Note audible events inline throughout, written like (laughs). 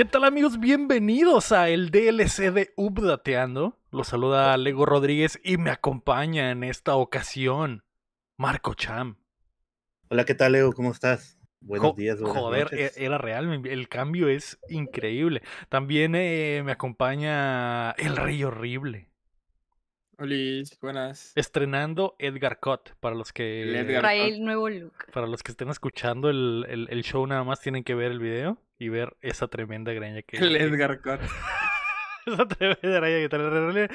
¿Qué tal amigos? Bienvenidos a el DLC de Updateando. Los saluda Lego Rodríguez y me acompaña en esta ocasión Marco Cham. Hola, ¿qué tal Lego? ¿Cómo estás? Buenos días. Buenas joder, e-, era real, el cambio es increíble. También eh, me acompaña El Rey Horrible. Hola, buenas. Estrenando Edgar Cott, para los que... nuevo look. Para los que estén escuchando el show nada más tienen que ver el video y ver esa tremenda graña que. El Edgar Cott. (laughs) esa tremenda graña que trae.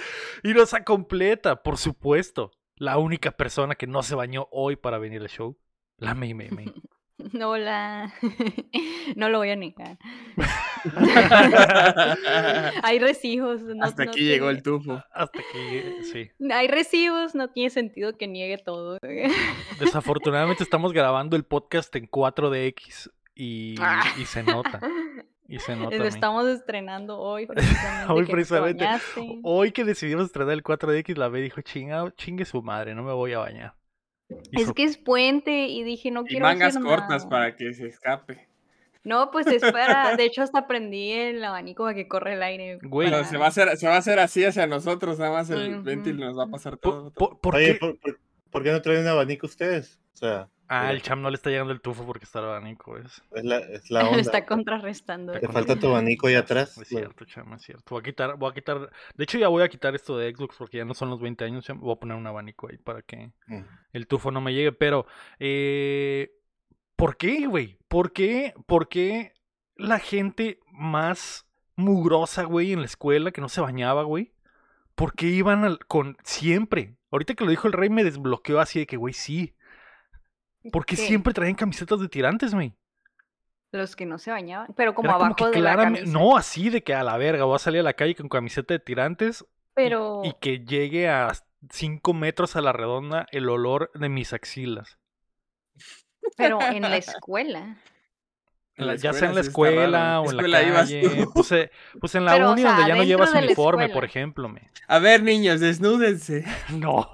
Y rosa completa, por supuesto. La única persona que no se bañó hoy para venir al show. La May Mei Mei. (laughs) No la. (laughs) no lo voy a negar. Hay recibos. Hasta aquí llegó el tufo. Hasta aquí, sí. Hay recibos, no tiene sentido que niegue todo. Desafortunadamente estamos grabando el podcast en 4DX. Ah. Y, se nota. (laughs) Y se nota. Lo estamos estrenando hoy, (laughs) precisamente. hoy, precisamente. Hoy que decidimos estrenar el 4DX, la B dijo: Chinga, chingue su madre, no me voy a bañar. es que es puente y dije: No quiero mangas cortas para que se escape. No, pues es para. De (laughs) hecho, hasta aprendí el abanico para que corre el aire. se va, a hacer, se va a así hacia nosotros, nada más el ventil nos va a pasar todo. ¿Por, qué? qué no traen un abanico ustedes? Ah, eh, el cham no le está llegando el tufo porque está el abanico, Es la, es la (laughs) onda. está contrarrestando. Te falta tu abanico ahí atrás. Es cierto, cham, es cierto. Voy a quitar, voy a quitar. De hecho, ya voy a quitar esto de Xbox porque ya no son los 20 años, Voy a poner un abanico ahí para que mm. el tufo no me llegue. Pero, eh, ¿por qué, güey? ¿Por qué? ¿Por qué la gente más mugrosa, güey, en la escuela que no se bañaba, güey? ¿Por qué iban con siempre? Ahorita que lo dijo el rey me desbloqueó así de que, güey, sí ¿Por qué, siempre traen camisetas de tirantes, güey? Los que no se bañaban, pero como abajo de la No, así de que a la verga, voy a salir a la calle con camiseta de tirantes. Pero... Y, que llegue a cinco metros a la redonda el olor de mis axilas. Pero en la (laughs) escuela. ya sea en la escuela o en la calle. (laughs) Pues, eh, pues, en la uni donde ya no llevas uniforme, por ejemplo. Me. A ver, niños, desnúdense. (laughs) No.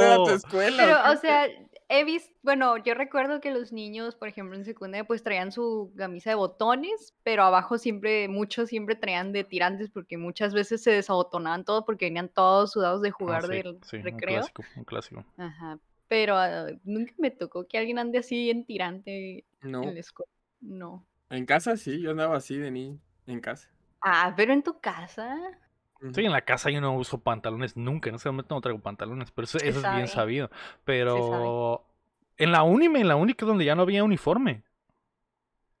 sea, tu escuela. Pero, o sea, he visto, bueno, yo recuerdo que los niños, por ejemplo, en secundaria, pues traían su camisa de botones, pero abajo siempre, muchos siempre traían de tirantes porque muchas veces se desabotonaban todo porque venían todos sudados de ah, jugar sí, del sí, recreo. Un clásico, un clásico. Ajá. Pero ah, nunca me tocó que alguien ande así en tirante no. en la escuela. No. En casa sí, yo andaba así de ni en casa. Ah, pero en tu casa. Estoy en la casa yo no uso pantalones nunca. En ese momento no traigo pantalones, pero eso, es bien sabido. Pero en la unime, en la UNI, es donde ya no había uniforme.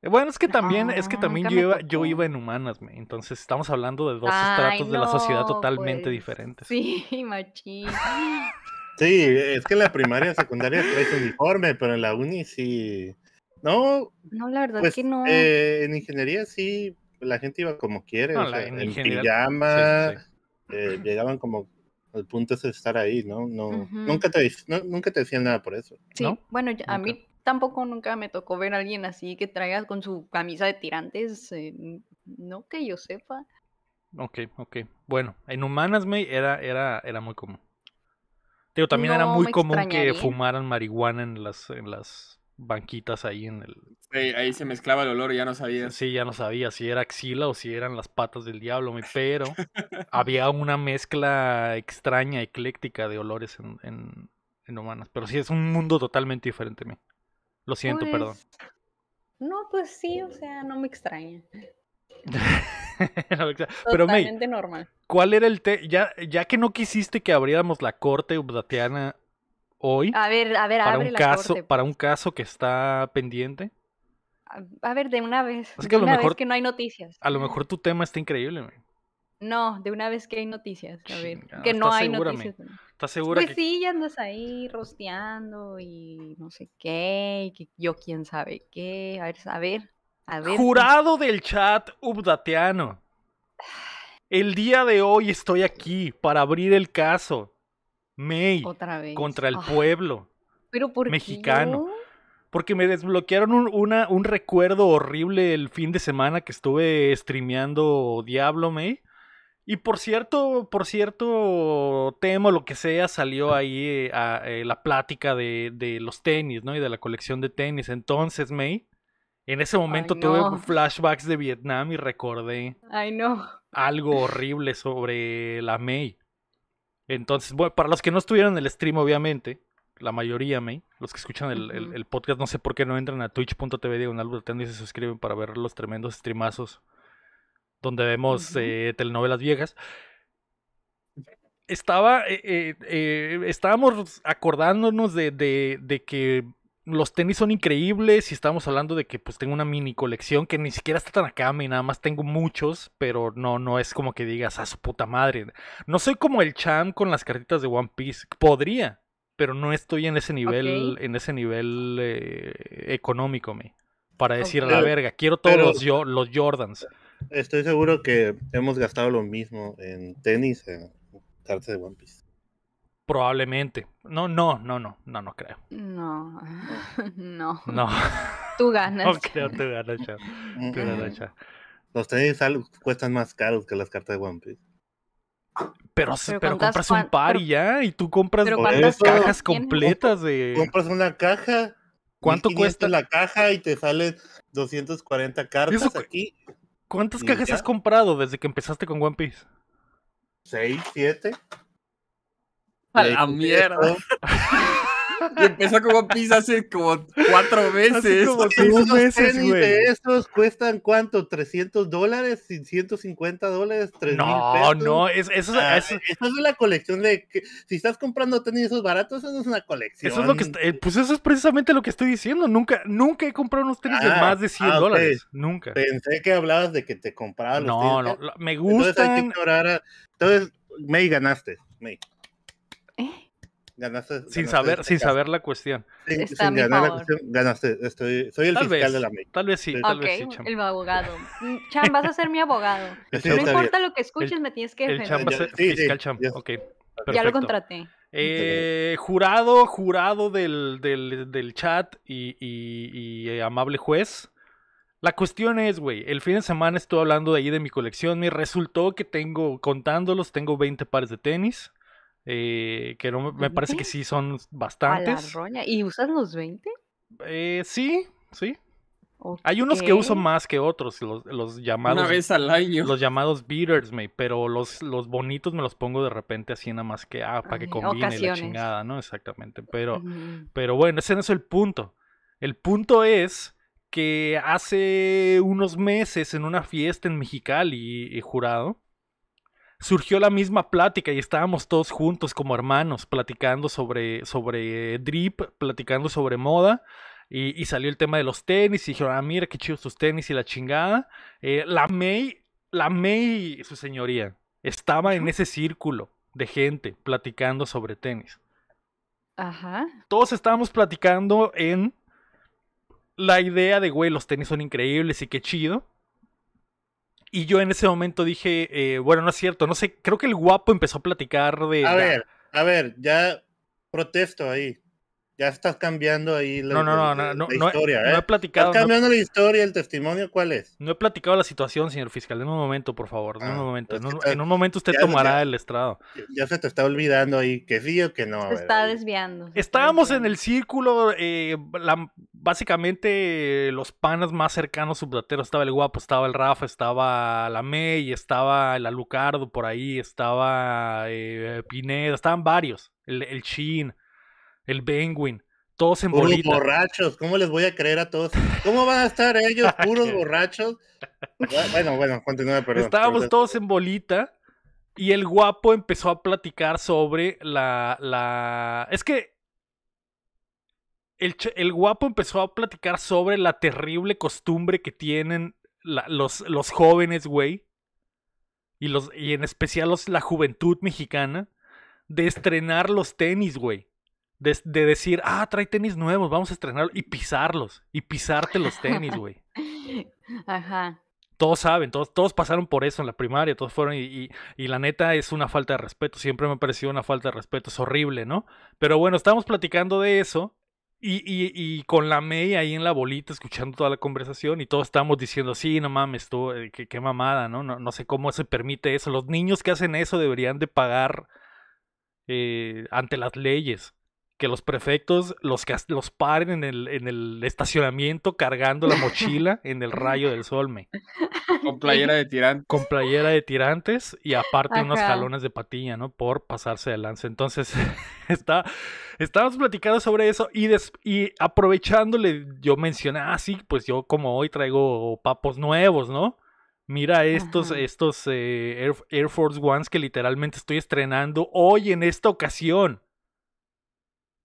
Eh, bueno, es que también, es que ah, también yo iba, yo iba en humanas, me. entonces estamos hablando de dos estratos de la sociedad totalmente pues, diferentes. Sí, (laughs) machín. Sí, es que en la primaria y secundaria traes uniforme, pero en la uni sí. No. No, la verdad es pues, que no. Eh, en ingeniería sí, la gente iba como quiere, en, en pijama, eh, llegaban como al punto de estar ahí, ¿no? no nunca, te, nunca te decían nada por eso. Sí, bueno, a mí tampoco nunca me tocó ver a alguien así que traiga con su camisa de tirantes, eh, no que yo sepa. Ok, ok. Bueno, en humanas, May, era, era, era muy común. Digo, también era muy común que fumaran marihuana en las, en las banquitas ahí en el. Sí, ahí se mezclaba el olor, ya no sabía. Sí, ya no sabía si era axila o si eran las patas del diablo, (laughs) pero había una mezcla extraña, ecléctica de olores en, en, humanas. Pero sí, es un mundo totalmente diferente Lo siento, perdón. Pues, no, pues sí, o sea, no me extraña. (laughs) no Pero normal. ¿cuál era el te ya, ya que no quisiste que abriéramos la corte Ubdateana hoy. A ver, a ver, para abre un caso, Para un pues. caso que está pendiente. A, ver, de una vez. que lo una mejor, vez que no hay noticias. A lo mejor tu tema está increíble, No, de una vez que hay noticias, a ver, que no hay noticias. ¿Estás segura? Pues que... sí, andas ahí rosteando y no sé qué, y que yo quién sabe qué, a ver, a ver, pues. Jurado del chat ubdateano. (sighs) El día de hoy estoy aquí para abrir el caso May contra el ah. pueblo mexicano. Porque me desbloquearon un, recuerdo horrible el fin de semana que estuve streameando Diablo May. Y por cierto, por cierto tema lo que sea, salió ahí a, ah, eh, la plática de, los tenis, ¿no? Y de la colección de tenis. Entonces, May, en ese momento tuve flashbacks de Vietnam y recordé algo horrible sobre la May. Entonces, bueno, para los que no estuvieron en el stream, obviamente, la mayoría, me, los que escuchan el, podcast, no sé por qué no entran a twitch.tv diagonal y se suscriben para ver los tremendos streamazos donde vemos eh, telenovelas viejas. Estaba, eh, eh, estábamos acordándonos de que los tenis son increíbles y estamos hablando de que pues tengo una mini colección que ni siquiera está tan acá, y nada más tengo muchos, pero no, no es como que digas a su puta madre. No soy como el Cham con las cartitas de One Piece. Podría, pero no estoy en ese nivel, en ese nivel eh, económico, me. Para decir a la verga, quiero todos los, yo, los Jordans. Estoy seguro que hemos gastado lo mismo en tenis, en cartas de One Piece. Probablemente. No, no, no, no, no, no creo. No, (laughs) no. No. Tú ganas. (laughs) No tú ganas, mm, Tú ganas, mm. Los tenis cuestan más caros que las cartas de One Piece. Pero, pero, pero compras un par y ya, y tú compras dos cajas completas de... Compras una caja, ¿cuánto cuesta la caja y te salen 240 cartas aquí? ¿Cuántas cajas has comprado desde que empezaste con One Piece? ¿Seis, siete? A la mierda. (laughs) y empezó a hace como cuatro veces. meses, güey. cuestan cuánto? ¿300 dólares? ¿150 dólares? no, pesos? no, es, eso, es, la ah, colección de... si estás comprando tenis esos baratos, eso es una colección. Eso es lo que... Eh, pues eso es precisamente lo que estoy diciendo. Nunca, nunca he comprado unos tenis de ah, más de 100 ah, dólares. Nunca. Pensé que hablabas de que te comprabas los no, tenis. No, me gusta. Entonces hay que ignorar Entonces, May ganaste, May sin saber, este sin saber la cuestión. sin, ganar la cuestión, ganaste. Estoy, soy el fiscal de la ley Tal vez sí, tal El abogado. Mm, cham, vas a ser mi abogado. (laughs) no importa lo que escuches, me tienes que defender. El sí, fiscal Cham. ya lo contraté. Eh, jurado, jurado del, del, chat y, eh, amable juez. La cuestión es, güey, el fin de semana estuve hablando de ahí de mi colección y resultó que tengo, contándolos, tengo 20 pares de tenis. Eh, que no me parece que sí son bastantes. ¿Y usas los 20? Eh, sí, sí. Hay unos que uso más que otros, los, llamados. Una vez al año. Los llamados beaters, me, pero los, los bonitos me los pongo de repente así nada más que, ah, para que combine la chingada, ¿no? Exactamente. Pero, pero bueno, ese no es el punto. El punto es que hace unos meses en una fiesta en Mexicali, y eh, jurado, surgió la misma plática y estábamos todos juntos como hermanos platicando sobre, sobre drip, platicando sobre moda. Y, salió el tema de los tenis y dijeron, ah, mira qué chidos sus tenis y la chingada. Eh, la May, la May, su señoría, estaba en ese círculo de gente platicando sobre tenis. Ajá. Todos estábamos platicando en la idea de, güey, los tenis son increíbles y qué chido. Y yo en ese momento dije, eh, bueno, no es cierto, no sé, creo que el guapo empezó a platicar de... A ver, a ver, ya protesto ahí ya estás cambiando ahí la, no, no, no, no, no, No he, ¿eh? platicado. Estás cambiando la historia, el testimonio, ¿cuál es? No he platicado la situación, señor fiscal. En un momento, por favor. Ah, en un momento. En un, momento usted tomará el estrado. Ya se te está olvidando ahí que sí o que no. Se está desviando. Estábamos en el círculo, eh, básicamente los panas más cercanos subdateros. Estaba el guapo, estaba el Rafa, estaba la May, estaba el Alucardo por ahí, estaba eh, Pineda, estaban varios. El, el Chin el Benguin, todos en puros borrachos, ¿cómo les voy a creer a todos? ¿Cómo van a estar ellos (laughs) puros borrachos? Bueno, bueno, continúa, perdón. Estábamos todos en bolita y el guapo empezó a platicar sobre la... Es que el, guapo empezó a platicar sobre la terrible costumbre que tienen los, los jóvenes, güey, y, los, y en especial los, la juventud mexicana, de estrenar los tenis, güey de, decir, ah, trae tenis nuevos, vamos a estrenarlos y pisarlos, y pisarte los tenis, güey. (laughs) Ajá. Todos saben, todos, todos pasaron por eso en la primaria, todos fueron y, y, la neta es una falta de respeto, siempre me ha parecido una falta de respeto, es horrible, ¿no? Pero bueno, estábamos platicando de eso y, con la May ahí en la bolita escuchando toda la conversación y todos estábamos diciendo, sí, no mames, tú, eh, qué, mamada, ¿no? ¿no? No sé cómo se permite eso, los niños que hacen eso deberían de pagar eh, ante las leyes que los prefectos los, los paren en el, en el estacionamiento cargando la mochila (laughs) en el rayo del sol, me. Con playera de tirantes. Con playera de tirantes y aparte unos jalones de patilla, ¿no? Por pasarse de lance. Entonces, (laughs) está, estábamos platicando sobre eso y, y aprovechándole, yo mencioné, ah, sí, pues yo como hoy traigo papos nuevos, ¿no? Mira estos, estos eh, Air Force Ones que literalmente estoy estrenando hoy en esta ocasión.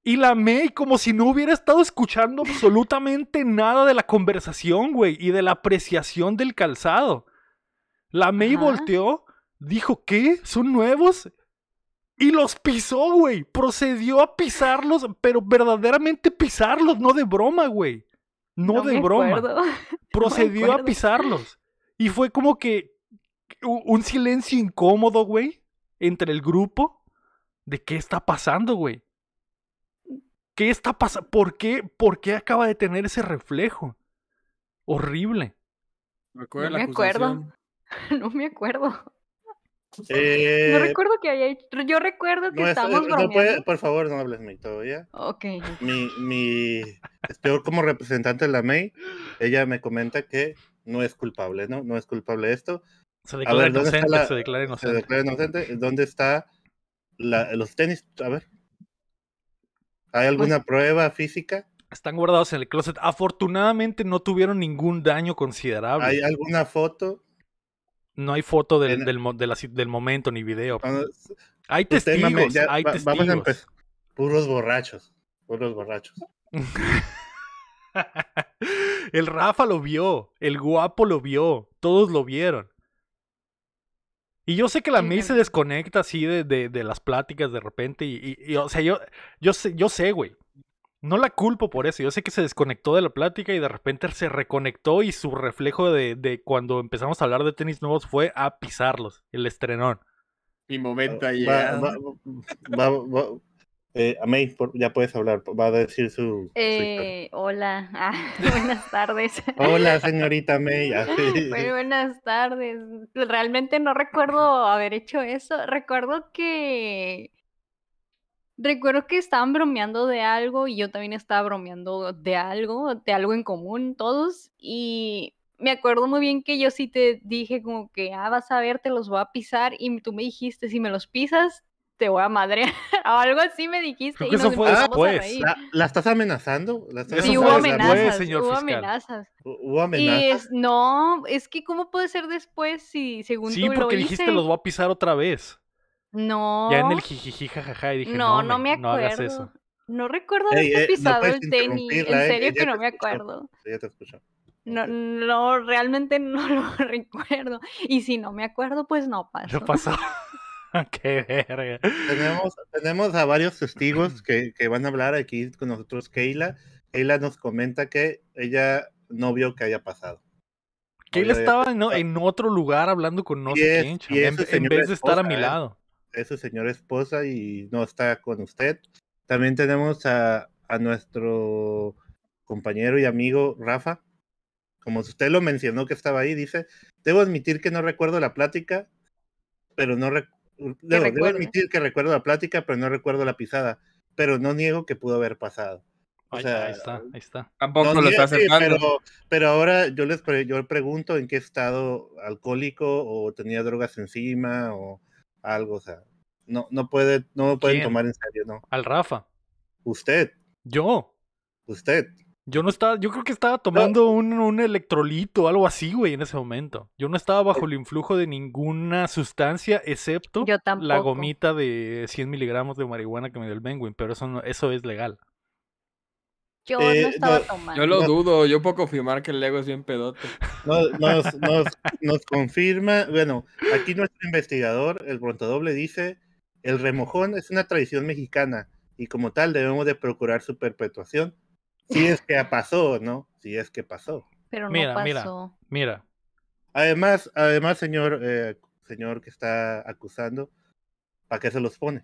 Y la May, como si no hubiera estado escuchando absolutamente nada de la conversación, güey, y de la apreciación del calzado. La May volteó, dijo, ¿qué? ¿Son nuevos? Y los pisó, güey. Procedió a pisarlos, pero verdaderamente pisarlos, no de broma, güey. No, de broma. (laughs) Procedió a pisarlos. Y fue como que un silencio incómodo, güey, entre el grupo de qué está pasando, güey. ¿Qué está pasando? ¿Por qué? ¿Por qué acaba de tener ese reflejo? Horrible. (laughs) no me acuerdo. No me eh, acuerdo. no recuerdo que haya hecho. Yo recuerdo que estamos Por favor, no hables mí todavía. Ok. Mi, mi peor como representante de la May, ella me comenta que no es culpable, ¿no? No es culpable esto. Se declara, ver, inocente, se declara inocente. Se declara inocente. ¿Dónde está los tenis? A ver. ¿Hay pues alguna prueba física? Están guardados en el closet. Afortunadamente no tuvieron ningún daño considerable. ¿Hay alguna foto? No hay foto del, del, momento ni video. hay testigos, hay testigos. Puros borrachos, puros borrachos. (laughs) el Rafa lo vio, el guapo lo vio, todos lo vieron. Y yo sé que la May se desconecta así de, las pláticas de repente. Y, o sea, yo, yo sé, yo sé, güey. No la culpo por eso. Yo sé que se desconectó de la plática y de repente se reconectó y su reflejo de, cuando empezamos a hablar de tenis nuevos fue a pisarlos, el estrenón. Mi momento ahí. Eh, May, ya puedes hablar, va a decir su... Eh, hola, ah, (laughs) buenas tardes. hola, (laughs) señorita May. Muy buenas tardes. Realmente no recuerdo haber hecho eso. Recuerdo que... Recuerdo que estaban bromeando de algo y yo también estaba bromeando de algo, de algo en común todos. Y me acuerdo muy bien que yo sí te dije como que, ah, vas a ver, te los voy a pisar. Y tú me dijiste, si me los pisas, te voy a madrear (laughs) o algo así me dijiste. y eso fue después. La, estás amenazando? sí, hubo amenazas, después, señor hubo amenazas. Hubo amenazas. Y no, es que ¿cómo puede ser después si según sí, Sí, porque dijiste los voy a pisar otra vez. No. Ya en el jijiji jajaja y dije no, no, me, acuerdo. No recuerdo haber eh, pisado el tenis. En eh? serio que no me acuerdo. Ya te escucho. No, no, realmente no (laughs) lo recuerdo. Y si no me acuerdo, pues no pasa No pasa (laughs) Qué verga. Tenemos, tenemos a varios testigos (clears throat) que, que, van a hablar aquí con nosotros. Keila. nos comenta que ella no vio que haya pasado. Keila estaba en, otro lugar hablando con nosotros. en, vez de estar a mi ¿eh? lado. Es señora esposa y no está con usted. También tenemos a, a nuestro compañero y amigo Rafa. Como usted lo mencionó que estaba ahí, dice, debo admitir que no recuerdo la plática, pero no, recuerdo debo, admitir que recuerdo la plática, pero no recuerdo la pisada. Pero no niego que pudo haber pasado. ahí está, ahí está. Tampoco lo está pero, ahora yo les pregunto en qué estado alcohólico o tenía drogas encima o algo, o sea, no, no puede, no lo pueden tomar en serio, ¿no? Al Rafa. Usted. Yo. Usted. Yo no estaba, yo creo que estaba tomando un, un, electrolito, algo así, güey, en ese momento. Yo no estaba bajo eh. el influjo de ninguna sustancia, excepto la gomita de 100 miligramos de marihuana que me dio el Benguin, pero eso, no, eso es legal. Yo eh, no estaba tomando. Yo lo dudo, yo puedo confirmar que el Lego es bien pedote. (laughs) Nos, nos, confirma, bueno, aquí nuestro investigador, el doble dice, el remojón es una tradición mexicana y como tal debemos de procurar su perpetuación si es que pasó, ¿no? Si es que pasó. Pero no mira, pasó. Mira, mira. Además, además, señor, eh, señor que está acusando, ¿para qué se los pone?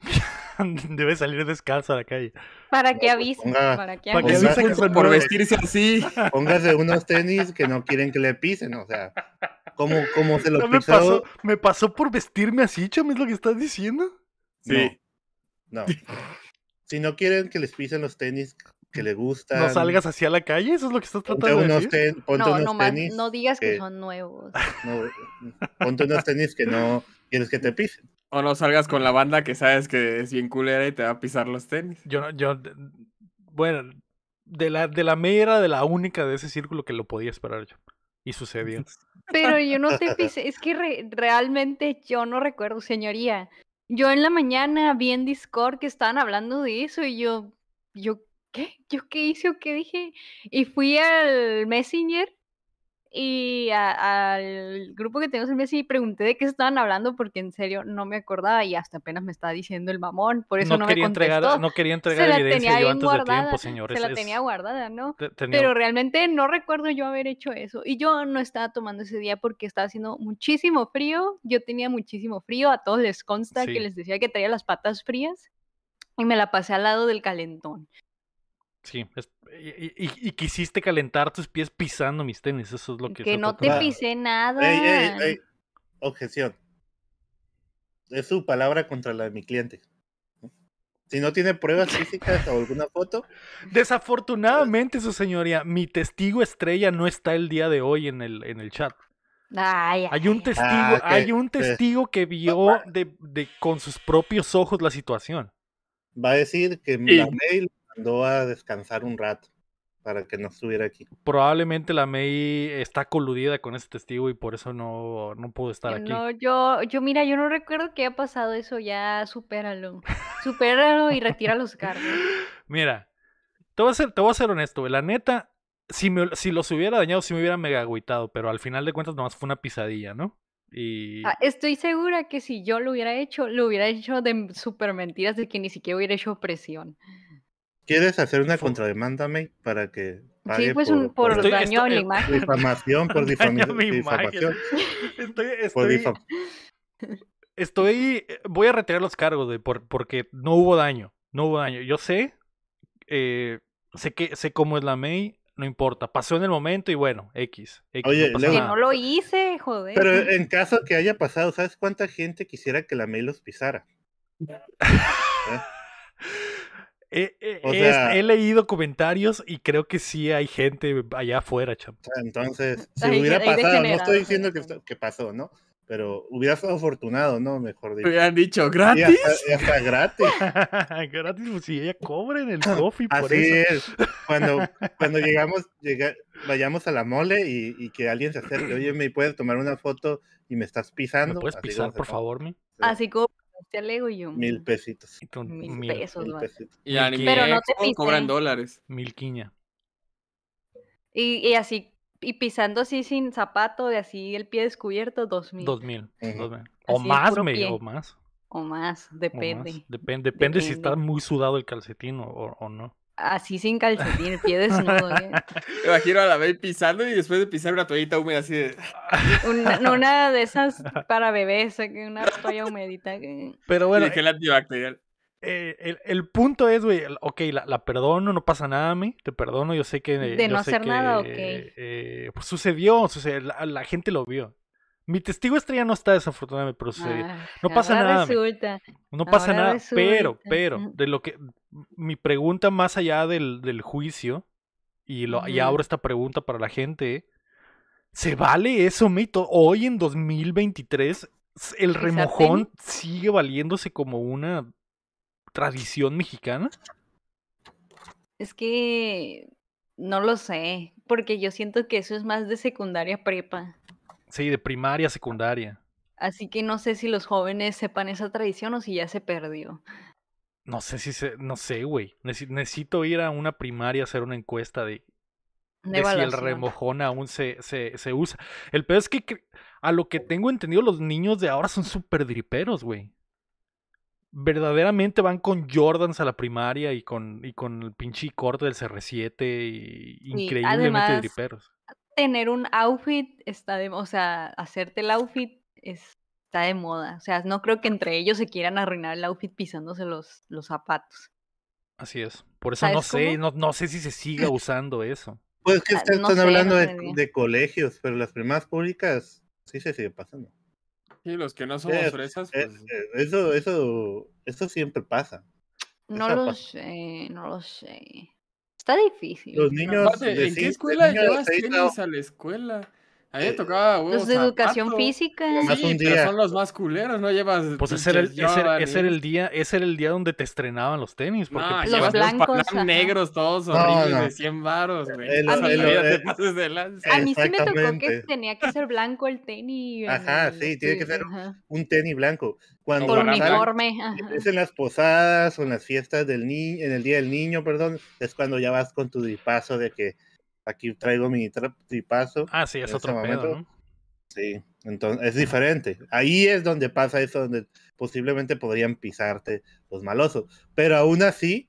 (laughs) Debe salir descalzo a la calle. Para que pues, avisen. para que avisen por vestirse así. (laughs) Póngase unos tenis que no quieren que le pisen, o sea. ¿Cómo, como se (laughs) los no, me, pasó, por vestirme así, chame, es lo que estás diciendo. Sí. no. si no quieren que les pisen los tenis, que mm. le gustan. No salgas hacia la calle, eso es lo que estás tratando de decir. no, no, no digas que, son nuevos. (laughs) ponte unos tenis que no quieres que te pisen. O no salgas con la banda que sabes que es bien culera y te va a pisar los tenis. Yo yo bueno, de la de la mera de la única de ese círculo que lo podía esperar yo. Y sucedió. (laughs) Pero yo no te pise. es que realmente yo no recuerdo, señoría. Yo en la mañana vi en Discord que estaban hablando de eso y yo, yo ¿qué? ¿Yo qué hice o qué dije? Y fui al Messenger y al grupo que tenemos en Messenger y pregunté de qué estaban hablando porque en serio no me acordaba y hasta apenas me estaba diciendo el mamón, por eso no, quería me contestó. no quería entregar la tenía yo antes guardada, tiempo, señores. Se la tenía guardada, ¿no? Pero realmente no recuerdo yo haber hecho eso y yo no estaba tomando ese día porque estaba haciendo muchísimo frío, yo tenía muchísimo frío, a todos les consta que les decía que traía las patas frías y me la pasé al lado del calentón. Sí, y, quisiste calentar tus pies pisando mis tenis, eso es lo que... Que no te pisé nada. Objeción. Es su palabra contra la de mi cliente. Si no tiene pruebas (laughs) físicas o alguna foto. Desafortunadamente, su señoría, mi testigo estrella no está el día de hoy en el, en el chat. hay un testigo, ah, hay un testigo que vio de, con sus propios ojos la situación. Va a decir que mi la mail mandó a descansar un rato para que no estuviera aquí. Probablemente la May está coludida con ese testigo y por eso no, no pudo estar aquí. No, yo, yo, mira, yo no recuerdo que haya pasado eso, ya supéralo. supéralo y retira los cargos. (laughs) Mira, te voy a ser, te a ser honesto, la neta, si, me, si los hubiera dañado, sí me hubiera mega agüitado, pero al final de cuentas nomás fue una pisadilla, ¿no? Y... Ah, estoy segura que si yo lo hubiera hecho, lo hubiera hecho de súper mentiras, de que ni siquiera hubiera hecho presión. ¿Quieres hacer una contrademanda, May, para que Sí, pues por, por, por daño a eh, imagen. Difamación, por (laughs) difamación. Estoy, estoy, eh, voy a retirar los cargos de porque no hubo daño, no hubo daño. Yo sé, eh, sé que sé cómo es la May, no importa. Pasó en el momento y bueno, X. Oye, no, no lo hice, joder. Pero en caso que haya pasado, ¿sabes cuánta gente quisiera que la May los pisara? (laughs) he leído comentarios y creo que sí hay gente allá afuera, Entonces, si hubiera pasado, no estoy diciendo que, pasó, ¿no? Pero hubiera sido afortunado, ¿no? Mejor dicho. Hubieran dicho, gratis. Ya está, gratis. (laughs) gratis, pues si ella cobra en el (laughs) coffee, Así por eso. es. Cuando, cuando llegamos, vayamos a la mole y, que alguien se acerque, oye, ¿me puedes tomar una foto y me estás pisando? puedes pisar, por favor, mi? Así como te alego yo. Mil mm, pesitos. Mil, pesos, pesitos. Y Pero no te cobran ¿eh? dólares. Mil quiña. Y, así, y pisando así sin zapato, de así el pie descubierto, dos mil. Dos mil. O más, me, o más. O más, depende. O más. Depende, depende. Depende si está muy sudado el calcetín o, o no así sin calcetín, el pie desnudo. ¿eh? (laughs) Me imagino a la vez pisando y después de pisar una toallita húmeda así de... (laughs) Una, de esas para bebés, ¿eh? una toalla humedita. Que... Pero bueno... el antibacterial. Eh, el, punto es, güey, ok, la, perdono, no pasa nada a mí, te perdono, yo sé que... De no hacer nada, ok. Eh, pues sucedió, la, gente lo vio. Mi testigo estrella no está desafortunadamente, pero ah, no pasa nada. no pasa nada, pero, pero, mm. de lo que, mi pregunta más allá del, juicio, y, lo, abro esta pregunta para la gente, ¿se vale eso, mito? Hoy en 2023, el remojón sigue valiéndose como una tradición mexicana. Es que no lo sé, porque yo siento que eso es más de secundaria prepa. Sí, de primaria, a secundaria. Así que no sé si los jóvenes sepan esa tradición o si ya se perdió. No sé si se, no sé, güey. necesito ir a una primaria a hacer una encuesta de, si el remojón aún se, se, usa. El peor es que a lo que tengo entendido, los niños de ahora son súper driperos, güey. Verdaderamente van con Jordans a la primaria y con, y con el pinche corte del CR7 y, increíblemente driperos tener un outfit está de, o sea, hacerte el outfit está de moda. O sea, no creo que entre ellos se quieran arruinar el outfit pisándose los, zapatos. Así es. Por eso no sé, no, no, sé si se siga (clears throat) usando eso. Pues que ah, están, hablando de, colegios, pero las primas públicas sí se sigue pasando. Sí, los que no somos eh, fresas. Eh, pues, eso, eso, eso siempre pasa. No los lo no lo sé difícil. Los niños. ¿En qué escuela llevas tenis a la escuela? A tocaba, eh, huevos, Los pues, de educación física. Sí, son los más culeros, no llevas. Pues ese era, el, ese, ¿eh? el, día, el día donde te estrenaban los tenis. Porque pues, los blancos. Los negros todos horribles de 100 varos, güey. A, mí, sí me tocó que tenía que ser blanco el tenis. Ajá, sí, tiene que ser un tenis blanco. Cuando Por uniforme. es en las posadas o en las fiestas del niño, en el día del niño, perdón, es cuando ya vas con tu dipaso de que aquí traigo mi paso. Ah, sí, es otro este momento, ¿no? Sí, entonces es diferente. Ahí es donde pasa eso, donde posiblemente podrían pisarte los malosos. Pero aún así,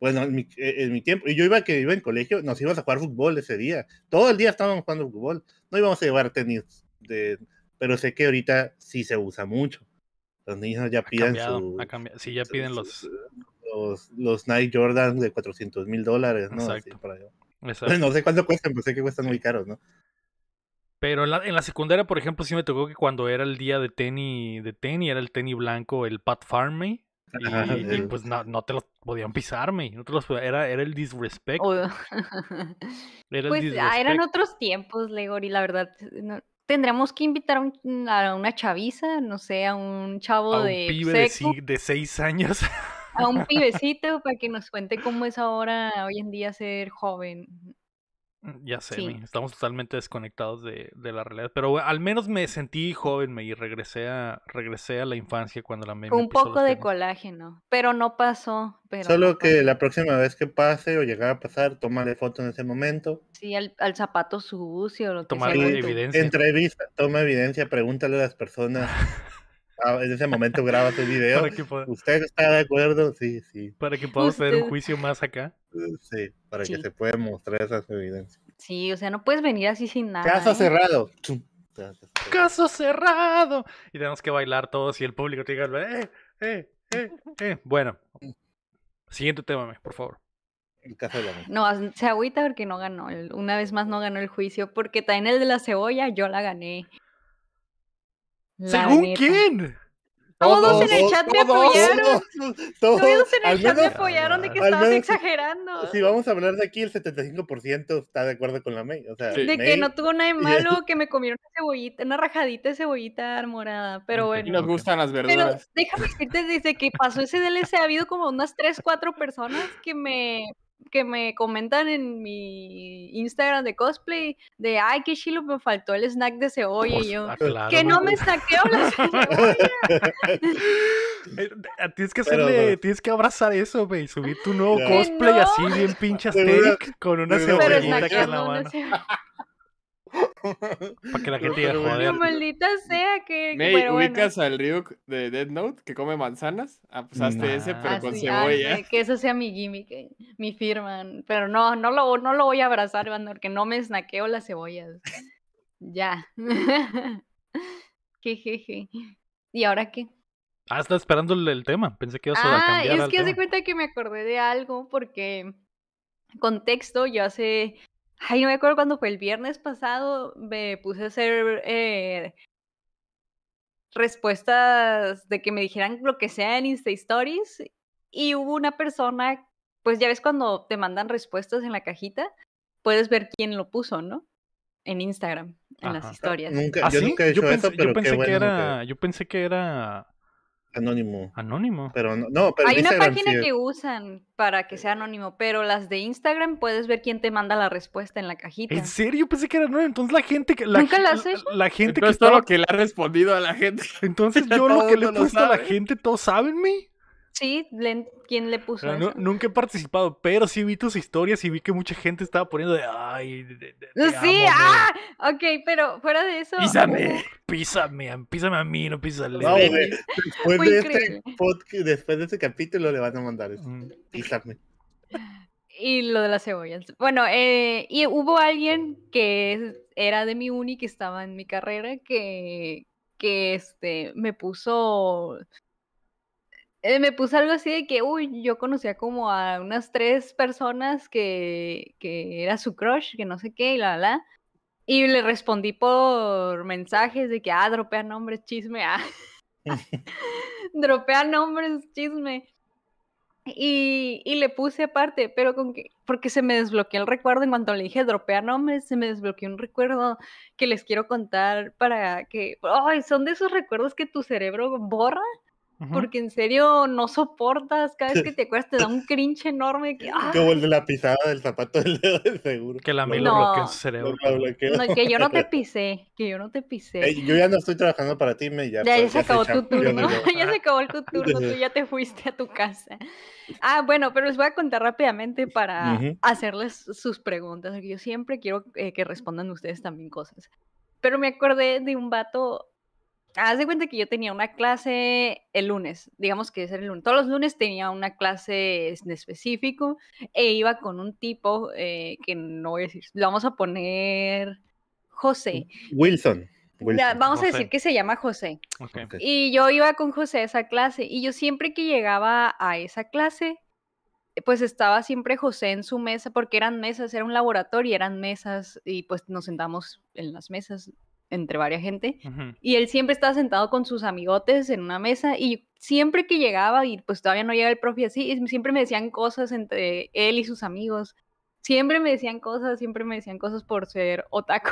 bueno, e, en mi, tiempo, y yo iba que iba en colegio, nos íbamos a jugar fútbol ese día. Todo el día estábamos jugando fútbol. No íbamos a llevar tenis, de, pero sé que ahorita sí se usa mucho. Los niños ya piden su, Sí, ya piden los... Eh, los, los Nike Jordan de 400 mil dólares, ¿no? para allá. No sé cuánto cuestan, pero sé que cuestan muy caros, ¿no? Pero en la, en la, secundaria, por ejemplo, sí me tocó que cuando era el día de tenis, de tenis, era el tenis blanco, el Pat Farme Y, pues no, te los podían pisarme. No era, era el disrespect. Oh. (laughs) Pues, ah, eran otros tiempos, Legor, y la verdad, tendríamos que invitar a, una chaviza, no sé, a un chavo de. Pibe de, de seis años. (laughs) a un pibecito para que nos cuente cómo es ahora, hoy en día, ser joven. Mm, ya sé, estamos totalmente desconectados de, la realidad. Pero al menos me sentí joven me, y regresé a, regresé a la infancia cuando la me. Un poco de colágeno, pero no pasó. Solo que la próxima vez que pase o llegara a pasar, tomale foto en ese momento. Sí, al, zapato sucio, tomar evidencia. Entrevista, toma evidencia, pregúntale a las personas (laughs) Ah, en ese momento graba el video. ¿Usted está de acuerdo? Sí, sí. Para que podamos hacer un juicio más acá. Eh, sí, para que se pueda mostrar esas evidencias. Sí, o sea, no puedes venir así sin nada. Caso ¿eh? cerrado. Caso cerrado. Y tenemos que bailar todos y el público te diga, eh, eh, eh, eh. Bueno, siguiente tema, por favor. El caso de la no, se agüita porque no ganó. Una vez más no ganó el juicio, porque también el de la cebolla yo la gané. ¿Según quién? Todos, en el chat me apoyaron. Todos, en el chat me apoyaron de que estabas exagerando. Si vamos a hablar de aquí, el 75% está de acuerdo con la May. O sea, De que no tuvo nada de malo que me comieron una cebollita, una rajadita de cebollita morada. Pero bueno. Y nos gustan las verduras. Pero déjame decirte, desde que pasó ese DLC ha habido como unas 3, 4 personas que me que me comentan en mi Instagram de cosplay de ay qué chilo me faltó el snack de cebolla y pues, yo ah, que no me saqueo la (laughs) cebolla (laughs) eh, eh, tienes que hacerle tienes que abrazar eso Y subir tu (laughs) nuevo cosplay así bien pinche steak con una cebolla la para que la (laughs) gente diga joder. maldita sea que. ubicas al Ryuk de Dead Note que come manzanas. Ah, pues hazte ese, pero ah, con cebolla. que eso sea mi gimmick, eh, mi firma. Pero no, no lo, no lo voy a abrazar, porque no me snaqueo las cebollas. ya. que (laughs) jeje. ¿Y ahora qué? Ah, está esperando el, tema. Pensé que ibas a ah, cambiar. Ah, es que hace cuenta que me acordé de algo porque contexto, yo hace Ay, no me acuerdo cuando fue el viernes pasado, me puse a hacer eh, respuestas de que me dijeran lo que sea en Insta Stories y hubo una persona, pues ya ves cuando te mandan respuestas en la cajita, puedes ver quién lo puso, ¿no? En Instagram, en las historias. Nunca, ¿Ah, yo nunca he hecho Yo pensé que era Anónimo. Anónimo. Pero no, no pero Hay una página que usan para que sea anónimo, pero las de Instagram puedes ver quién te manda la respuesta en la cajita. ¿En serio? Pensé que era anónimo. Entonces la gente que. La, ¿Nunca la has hecho? La, gente que. Todo lo que le ha respondido a la gente. Entonces (laughs) yo lo que le he puesto a la gente, todos saben, mí? Sí, ¿quién le puso Nunca he participado, pero sí vi tus historias y vi que mucha gente estaba poniendo de ay. sí, ah, ok, pero fuera de eso. Písame, písame, písame a mí, no písale. No, (laughs) después, de este podcast, después de este capítulo le van a mandar eso. Mm. Písame. Y lo de las cebollas. Bueno, eh, y hubo alguien que era de mi uni, que estaba en mi carrera, que, que este, me puso eh, me puse algo así de que, uy, yo conocía como a unas tres personas que, que era su crush, que no sé qué, y la, la, Y le respondí por mensajes de que, ah, dropea nombres, chisme, ah. (laughs) (laughs) dropea nombres, chisme. Y, le puse aparte, pero con que, porque se me desbloqueó el recuerdo en cuanto le dije dropea nombres, se me desbloqueó un recuerdo que les quiero contar para que, ay, son de esos recuerdos que tu cerebro borra porque en serio no soportas, cada vez que (laughs) te acuerdas te da un cringe enorme. Que, vuelve Como el de la pisada del zapato del dedo del seguro. Que la mil lo en su cerebro. que yo no te (laughs) pisé, que yo no te pisé. yo ya no estoy trabajando para ti, me ya. Ya, pues, se acabó tu turno, ya (laughs) se acabó tu turno, tú ya te fuiste a tu casa. Ah, bueno, pero les voy a contar rápidamente para hacerles sus preguntas, yo siempre quiero eh, que respondan ustedes también cosas. Pero me acordé de un vato haz de cuenta que yo tenía una clase el lunes, digamos que es el lunes. Todos los lunes tenía una clase en específico e iba con un tipo eh, que no voy a decir, lo vamos a poner José. Wilson. vamos a decir que se llama José. Y yo iba con José a esa clase y yo siempre que llegaba a esa clase, pues estaba siempre José en su mesa porque eran mesas, era un laboratorio, eran mesas y pues nos sentamos en las mesas entre varias gente, y él siempre estaba sentado con sus amigotes en una mesa, y siempre que llegaba, y pues todavía no llega el profe así, siempre me decían cosas entre él y sus amigos, siempre me decían cosas, siempre me decían cosas por ser otaku.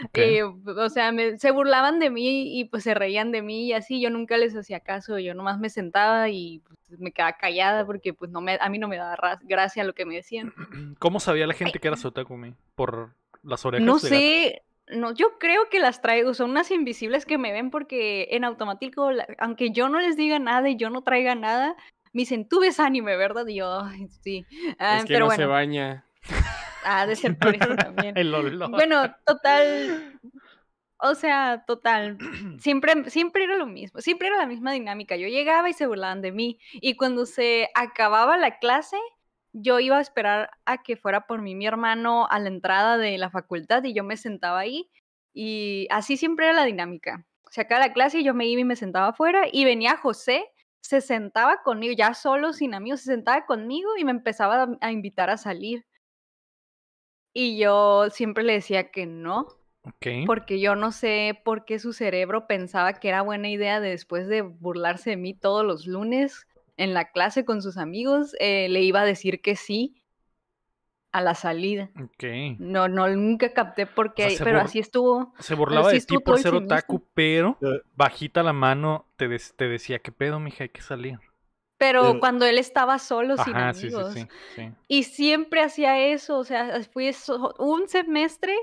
(laughs) Eh, o sea, se burlaban de mí y pues se reían de mí y así, yo nunca les hacía caso, yo nomás me sentaba y pues, me quedaba callada porque pues no me, a mí no me daba gracia lo que me decían. (clears throat) ¿Cómo sabía la gente que eras otaku, ¿Por las orejas? No sé, no, yo creo que las traigo, son unas invisibles que me ven porque en automático, aunque yo no les diga nada y yo no traiga nada, me dicen, tú ves anime, ¿verdad? Y yo, sí. Ah, es que no bueno. se baña. (laughs) Ah, de ser por eso también. (laughs) Bueno, total. O sea, total. (clears throat) Siempre, siempre era lo mismo. Siempre era la misma dinámica. Yo llegaba y se burlaban de mí. Y cuando se acababa la clase, yo iba a esperar a que fuera por mí mi hermano a la entrada de la facultad y yo me sentaba ahí y así siempre era la dinámica. Se acaba la clase y yo me iba y me sentaba afuera y venía José, se sentaba conmigo, ya solo, sin amigos, se sentaba conmigo y me empezaba a, invitar a salir. Y yo siempre le decía que no, Porque yo no sé por qué su cerebro pensaba que era buena idea después de burlarse de mí todos los lunes en la clase con sus amigos, eh, le iba a decir que sí a la salida. Ok. No, no, nunca capté por qué, pero así estuvo. Se burlaba de ti por ser otaku, pero bajita la mano te, te decía, ¿qué pedo, mija? Hay que salir. Pero, cuando él estaba solo, sin amigos. Sí, sí, sí, y siempre hacía eso, o sea, fui un semestre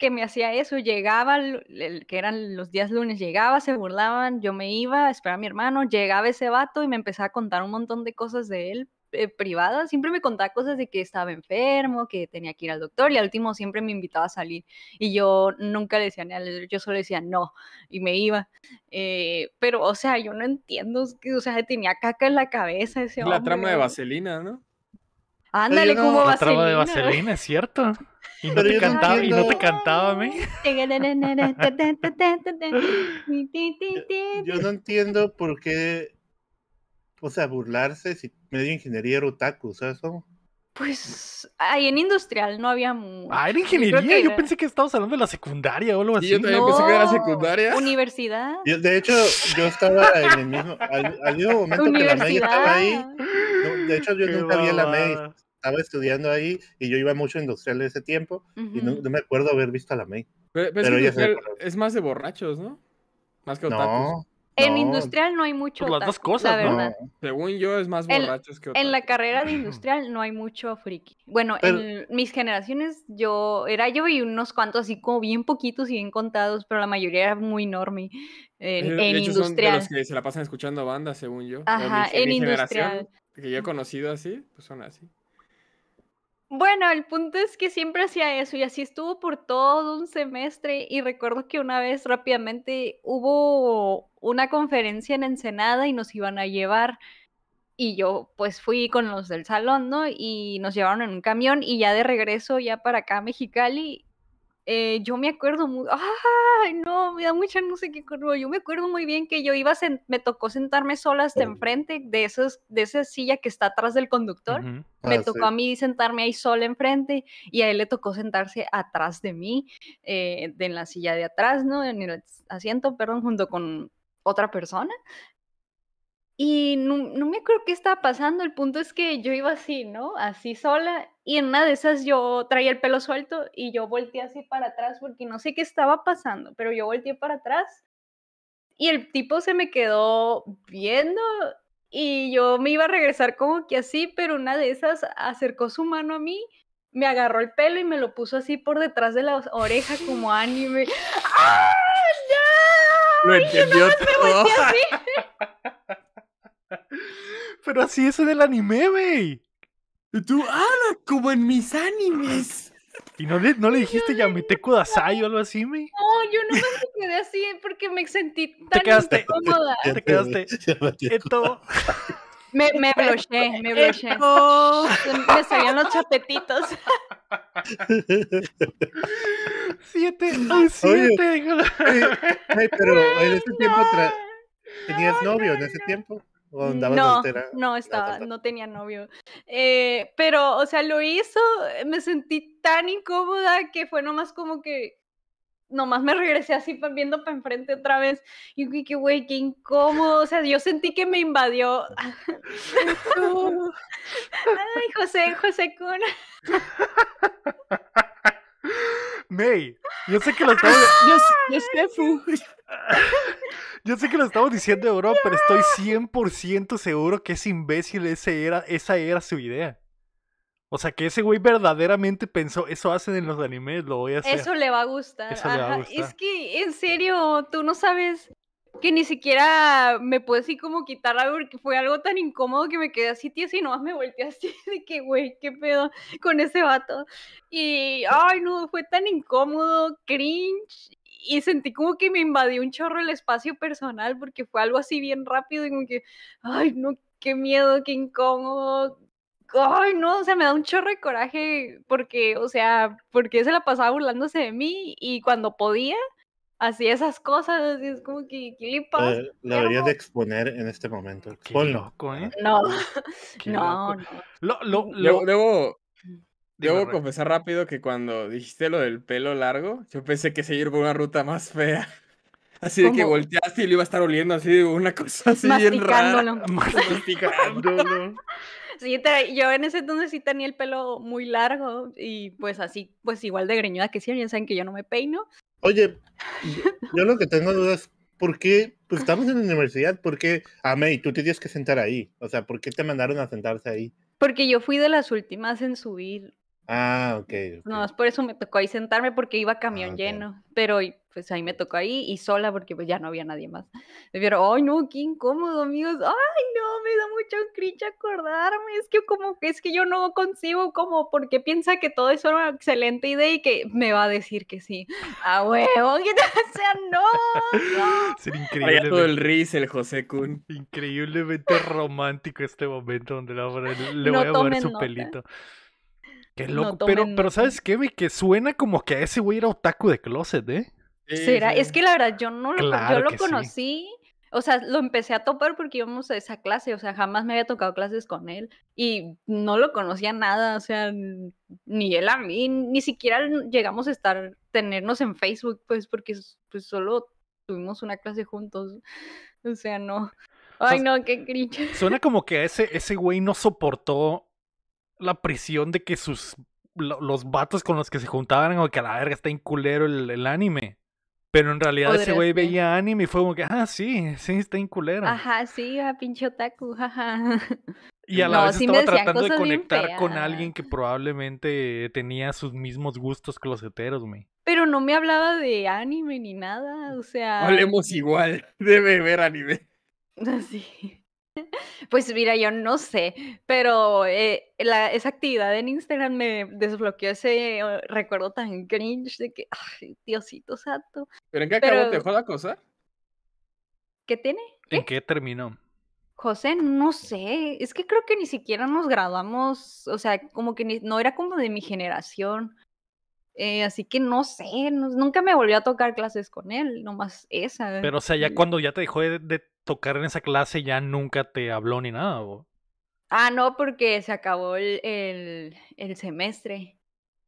que me hacía eso, llegaba, el, que eran los días lunes, llegaba, se burlaban, yo me iba, esperar a mi hermano, llegaba ese vato y me empezaba a contar un montón de cosas de él eh, privadas, siempre me contaba cosas de que estaba enfermo, que tenía que ir al doctor y al último siempre me invitaba a salir y yo nunca le decía nada, yo solo decía no y me iba. Eh, pero, o sea, yo no entiendo, o sea, tenía caca en la cabeza ese La trama de vaselina, ¿no? Ándale, como vaselina. de es cierto. Y no, te cantaba, y no te cantaba a mí. (laughs) yo, no entiendo por qué, o sea, burlarse si medio ingeniería era otaku, ¿sabes eso Pues, ahí en industrial no había mucho. Ah, era ingeniería. Yo, pensé que estábamos hablando de la secundaria o algo así. yo pensé que era secundaria. Universidad. de hecho, yo estaba en el mismo, al, mismo momento que la May estaba ahí. de hecho, yo nunca vi la May estaba estudiando ahí y yo iba mucho a industrial ese tiempo y no, me acuerdo haber visto a la May. Pero, es, más de borrachos, ¿no? Más que otakus. No, en industrial no hay mucho. Por las dos cosas, la verdad. Según yo, es más borrachos en, que otakus. En la carrera de (clears throat) industrial no hay mucho friki. Bueno, en mis generaciones yo era yo y unos cuantos así como bien poquitos y bien contados, pero la mayoría era muy enorme. En, eh, industrial. los que se la pasan escuchando bandas, según yo. Ajá, en industrial. Que yo he conocido así, pues son así. Bueno, el punto es que siempre hacía eso y así estuvo por todo un semestre y recuerdo que una vez rápidamente hubo una conferencia en Ensenada y nos iban a llevar y yo pues fui con los del salón, ¿no? Y nos llevaron en un camión y ya de regreso ya para acá a Mexicali eh, yo me acuerdo muy, no, me da mucha no Yo me acuerdo muy bien que yo iba, me tocó sentarme sola hasta enfrente de, esos, de esa silla que está atrás del conductor. me ah, tocó a mí sentarme ahí sola enfrente y a él le tocó sentarse atrás de mí, eh, en la silla de atrás, ¿no? En el asiento, perdón, junto con otra persona. Y no, no, me acuerdo qué estaba pasando, el punto es que yo iba así, ¿no? Así sola, y en una de esas yo traía el pelo suelto y yo volteé así para atrás porque no sé qué estaba pasando, pero yo volteé para atrás y el tipo se me quedó viendo y yo me iba a regresar como que así, pero una de esas acercó su mano a mí, me agarró el pelo y me lo puso así por detrás de la oreja como (laughs) anime. ¡Ah! ¡Ya! Lo entendió así. (laughs) Pero así es en el anime, güey. Y tú, ¡ah! Como en mis animes. ¿Y no le, no le dijiste Kudasai o algo así, güey? No, yo no me quedé así porque me sentí tan incómoda. Te, quedaste. (laughs) Me, me bloché. me bloqueé. Me salían los chapetitos. siete, ay, siete. ay, eh, pero en ese tiempo tenías novio, en ese tiempo no, No, ah, estaba, no, tenía novio. Eh, pero, o sea, lo hizo, eh, me sentí tan incómoda que fue nomás como que, nomás me regresé así viendo para enfrente otra vez. Y dije, que, güey, qué incómodo. O sea, yo sentí que me invadió. (laughs) (laughs) Ay, José, José (laughs) May, yo sé que lo estamos. Yo, (laughs) yo, sé, que lo estamos diciendo de broma, pero estoy 100% seguro que ese imbécil, ese era, esa era su idea. O sea, que ese güey verdaderamente pensó, eso hacen en los animes, lo voy a hacer. Eso le va a gustar. Le va a gustar. Es que, en serio, tú no sabes que ni siquiera me pude así como quitar algo porque fue algo tan incómodo que me quedé así, tiesa y nomás me volteé así (laughs) de que, güey, qué pedo con ese vato. Y, ay, no, fue tan incómodo, cringe. Y sentí como que me invadió un chorro el espacio personal porque fue algo así bien rápido y como que, ay, no, qué miedo, qué incómodo. Ay, no, o sea, me da un chorro de coraje porque, o sea, porque se la pasaba burlándose de mí y cuando podía, así esas cosas, así es como que, ¿qué La lo eh, deberías de exponer en este momento. Loco, ¿eh? No, (laughs) no, no. Lo, lo, lo... Debo, confesar rápido que cuando dijiste lo del pelo largo, yo pensé que seguir por una ruta más fea. (laughs) Así de que volteaste y lo iba a estar oliendo así, una cosa así bien rara. (laughs) Masticándolo. sí, yo en ese entonces sí tenía el pelo muy largo y pues así, pues igual de greñuda que sí, ya saben que yo no me peino. Oye, (laughs) yo lo que tengo dudas es, ¿por qué pues estamos en la universidad? ¿Por qué, ah, May, tú te tienes que sentar ahí? O sea, ¿por qué te mandaron a sentarse ahí? Porque yo fui de las últimas en subir. Ah, ok. No, es por eso me tocó ahí sentarme porque iba camión ah, lleno, pero pues ahí me tocó ahí y sola porque pues ya no había nadie más. Me vieron ay no, qué incómodo, amigos. Ay no, me da mucho cringe acordarme. Es que como que es que yo no consigo como porque piensa que todo eso era una excelente idea y que me va a decir que sí. A huevo, que o sea, no. no. Sería increíble. todo el risa el José Kun. Increíblemente romántico este momento donde le voy a, mover su pelito. Qué loco. pero, pero ¿sabes qué, Que suena como que a ese güey era otaku de closet, ¿eh? ¿Será? Es que la verdad, yo no lo, conocí. O sea, lo empecé a topar porque íbamos a esa clase, o sea, jamás me había tocado clases con él y no lo conocía nada, o sea, ni él a mí, ni siquiera llegamos a estar, tenernos en Facebook, pues, porque pues, solo tuvimos una clase juntos, o sea, no. Ay, no, qué cringe. Suena como que ese, ese güey no soportó la prisión de que sus, los vatos con los que se juntaban, o que a la verga está en el anime. Pero en realidad ese güey veía anime y fue como que, ah, sí, sí, está culera. Ajá, sí, a pinche otaku, jaja. Y a la vez estaba tratando de conectar con alguien que probablemente tenía sus mismos gustos closeteros, güey. Pero no me hablaba de anime ni nada, o sea... Hablemos igual, debe ver anime. Así. (laughs) Ah, (laughs) Pues mira, yo no sé, pero eh, esa actividad en Instagram me desbloqueó ese eh, recuerdo tan cringe de que, ay, Diosito santo. ¿Pero en qué acabó? ¿Te dejó la cosa? ¿Qué tiene? ¿En qué terminó? José, no sé, es que creo que ni siquiera nos graduamos, o sea, como que no era como de mi generación. Eh, así que no sé, nunca me volvió a tocar clases con él, nomás esa. Pero o sea, ya cuando ya te dejó de tocar en esa clase ya nunca te habló ni nada. Ah, no, porque se acabó el, el, semestre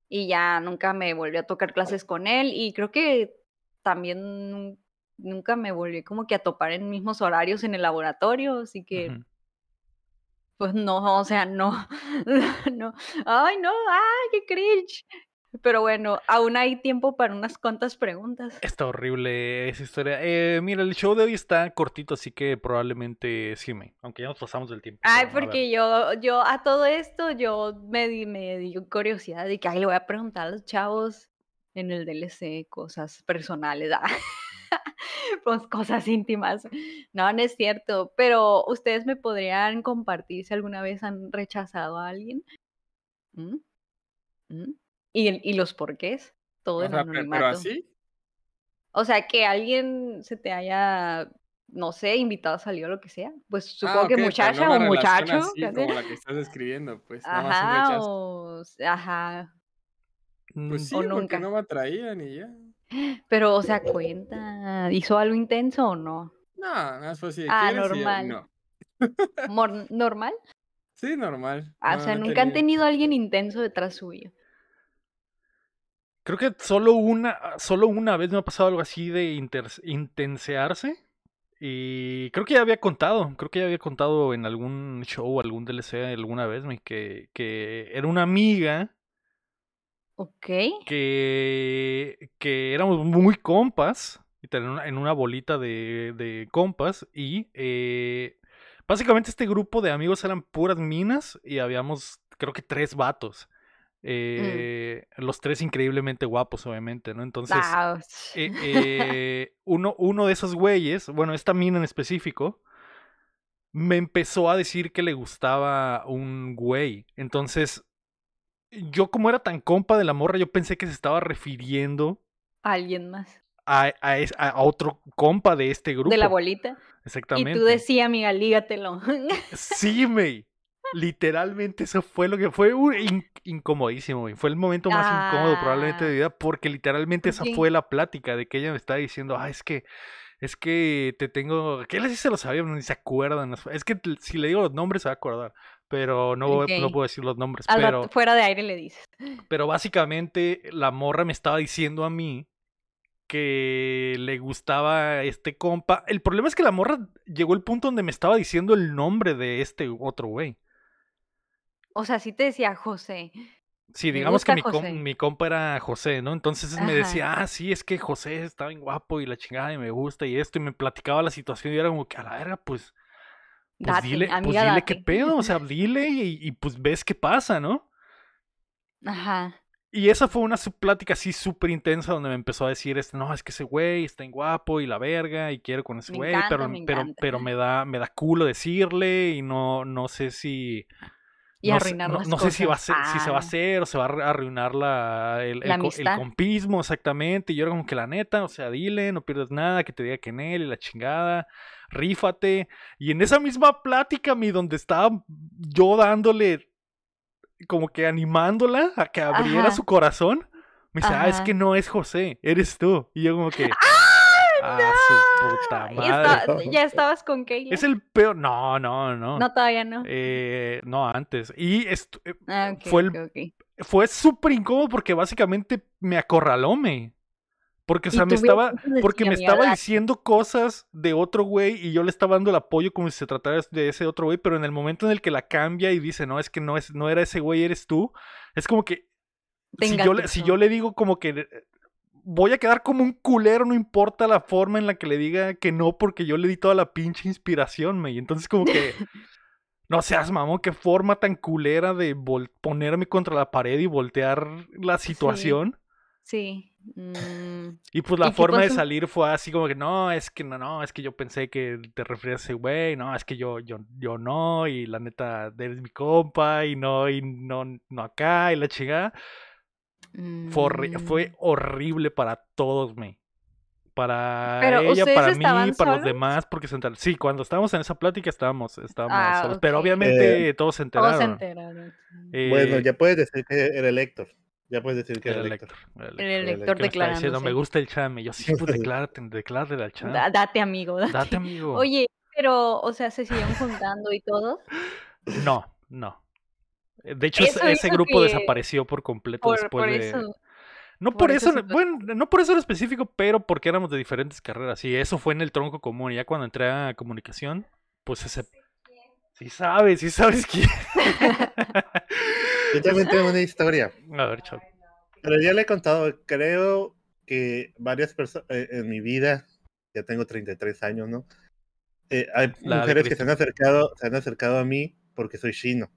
y ya nunca me volví a tocar clases con él y creo que también nunca me volví como que a topar en mismos horarios en el laboratorio, así que pues no, o sea, (laughs) no, no, ay no, ay, qué cringe, pero bueno, aún hay tiempo para unas cuantas preguntas. Está horrible esa historia. Eh, mira, el show de hoy está cortito, así que probablemente sí aunque ya nos pasamos del tiempo. Ay, porque yo, yo a todo esto, yo me, me dio curiosidad y que, ay, le voy a preguntar a los chavos en el DLC cosas personales, ah, (laughs) pues cosas íntimas. No, no es cierto, pero ustedes me podrían compartir si alguna vez han rechazado a alguien. ¿Mm? ¿Mm? y, y los porqués, todo o en anonimato. Pero así. O sea, que alguien se te haya, no sé, invitado a salir o lo que sea. Pues ah, supongo que muchacha o muchacho. como la que estás escribiendo, pues. Ajá, más o... Ajá. Pues mm, sí, porque no me atraían ni ya. (gasps) Pero, o sea, cuenta. ¿Hizo algo intenso o no? No, no fue así. Ah, normal. ¿Normal? Sí, normal. Ah, o sea, nunca han tenido alguien intenso detrás suyo. Creo que solo una, ah, solo una vez me ha pasado algo así de intensearse. Y creo que ya había contado, creo que ya había contado en algún show, o algún DLC alguna vez, que, que era una amiga. Ok. Que, éramos muy compas, en una bolita de, de compas. Y eh, básicamente este grupo de amigos eran puras minas y habíamos, creo que tres vatos. Mm. Eh, los tres increíblemente guapos, obviamente, ¿no? Entonces, eh, (laughs) eh, uno, uno de esos güeyes, bueno, esta mina en específico, me empezó a decir que le gustaba un güey. Entonces, yo como era tan compa de la morra, yo pensé que se estaba refiriendo... A alguien más. A, a, otro compa de este grupo. De la bolita. Exactamente. Y tú decías, amiga, lígatelo. Sí, me (laughs) literalmente eso fue lo que fue un uh, incomodísimo. Fue el momento más incómodo probablemente de ah. vida porque literalmente pues esa fue la plática de que ella me estaba diciendo, ah, es que... Es que te tengo. ¿Qué les se lo sabía, Ni se acuerdan. Es que si le digo los nombres se va a acordar pero no, no, puedo decir los nombres. pero, fuera de aire le dices. Pero básicamente la morra me estaba diciendo a mí que le gustaba este compa. El problema es que la morra llegó al punto donde me estaba diciendo el nombre de este otro güey. O sea, sí te decía José. Sí, digamos que mi, compa era José, ¿no? Entonces me decía, ah, sí, es que José está bien guapo y la chingada y me gusta y esto, y me platicaba la situación y era como que a la verga, pues, pues dile, pues dile qué pedo, o sea, (laughs) dile y, pues ves qué pasa, ¿no? Ajá. Y esa fue una plática así súper intensa donde me empezó a decir, este, no, es que ese güey está en guapo y la verga y quiero con ese güey, pero, me pero, pero, me da, me da culo decirle y no, no sé si y no sé, no, sé si, va a ser, si se va a ah. hacer o se va a arruinar la, el, el, compismo, exactamente. Y yo era como que la neta, o sea, dile, no pierdas nada, que te diga que en él y la chingada, rífate. Y en esa misma plática, mi, donde estaba yo dándole, como que animándola a que abriera su corazón, me dice, ah, es que no es José, eres tú. Y yo como que... ¡Ah! Ah, puta madre. (laughs) ya estabas con Kayla. Es el peor. No, no, no. No, todavía no. Eh, no, antes. Y eh, ah, fue Fue súper incómodo porque básicamente me acorraló, me. Porque, me estaba, porque me estaba diciendo cosas de otro güey y yo le estaba dando el apoyo como si se tratara de ese otro güey, pero en el momento en el que la cambia y dice, no, es que no, es, no era ese güey, eres tú, es como que si yo, le, digo como que voy a quedar como un culero, no importa la forma en la que le diga que no, porque yo le di toda la pinche inspiración, me. Y entonces como que... (laughs) No seas mamón, qué forma tan culera de ponerme contra la pared y voltear la situación. Sí. Mm. Y pues la forma de salir fue así como que no, es que no, no, es que yo pensé que te referías a ese güey, no, es que yo, yo, yo no, y la neta, eres mi compa, y no, y no, no acá, y la chingada. Fue, mm. horrible para todos, me. Para ella, para mí, para los demás, porque se Sí, cuando estábamos en esa plática estábamos, estábamos ah, solos. Pero obviamente eh, todos se enteraron. Todos enteraron. Eh, bueno, ya puedes decir que era el Héctor. Ya puedes decir que era el Héctor. El Héctor declarando. me gusta el chame. Yo sí, pues (laughs) declárate, declárate al chame. date, amigo. Date. amigo. Oye, pero, o sea, ¿se siguieron juntando y todo No, no. Eh, de hecho, ese grupo desapareció por completo después No por, eso, bueno, no por eso en específico, pero porque éramos de diferentes carreras. Y eso fue en el tronco común. ya cuando entré a comunicación, pues ese. Sí sabes, sí sabes quién. Yo también tengo una historia. (laughs) A ver, Pero ya le he contado, creo que varias personas eh, en mi vida, ya tengo 33 años, ¿no? Eh, hay mujeres que se han acercado, se han acercado a mí porque soy chino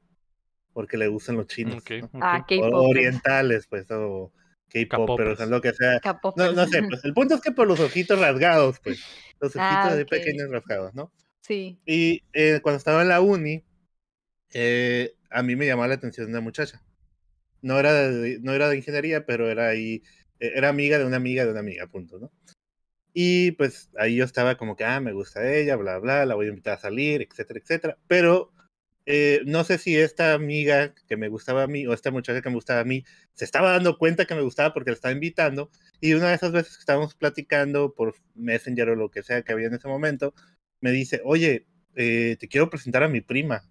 porque le gustan los chinos. Ah, orientales, pues, o K-pop, pero o sea, lo que sea. No, sé, pues el punto es que por los ojitos rasgados, pues, los ah, ojitos de pequeños rasgados, ¿no? Sí. Y eh, cuando estaba en la uni, eh, a mí me llamaba la atención una muchacha. No era de, no era de ingeniería, pero era ahí, eh, era amiga de una amiga de una amiga, punto, ¿no? Y pues ahí yo estaba como que, ah, me gusta ella, bla, bla, la voy a invitar a salir, etcétera, etcétera. Pero eh, no sé si esta amiga que me gustaba a mí o esta muchacha que me gustaba a mí se estaba dando cuenta que me gustaba porque la estaba invitando y una de esas veces que estábamos platicando por Messenger o lo que sea que había en ese momento, me dice, oye, eh, te quiero presentar a mi prima.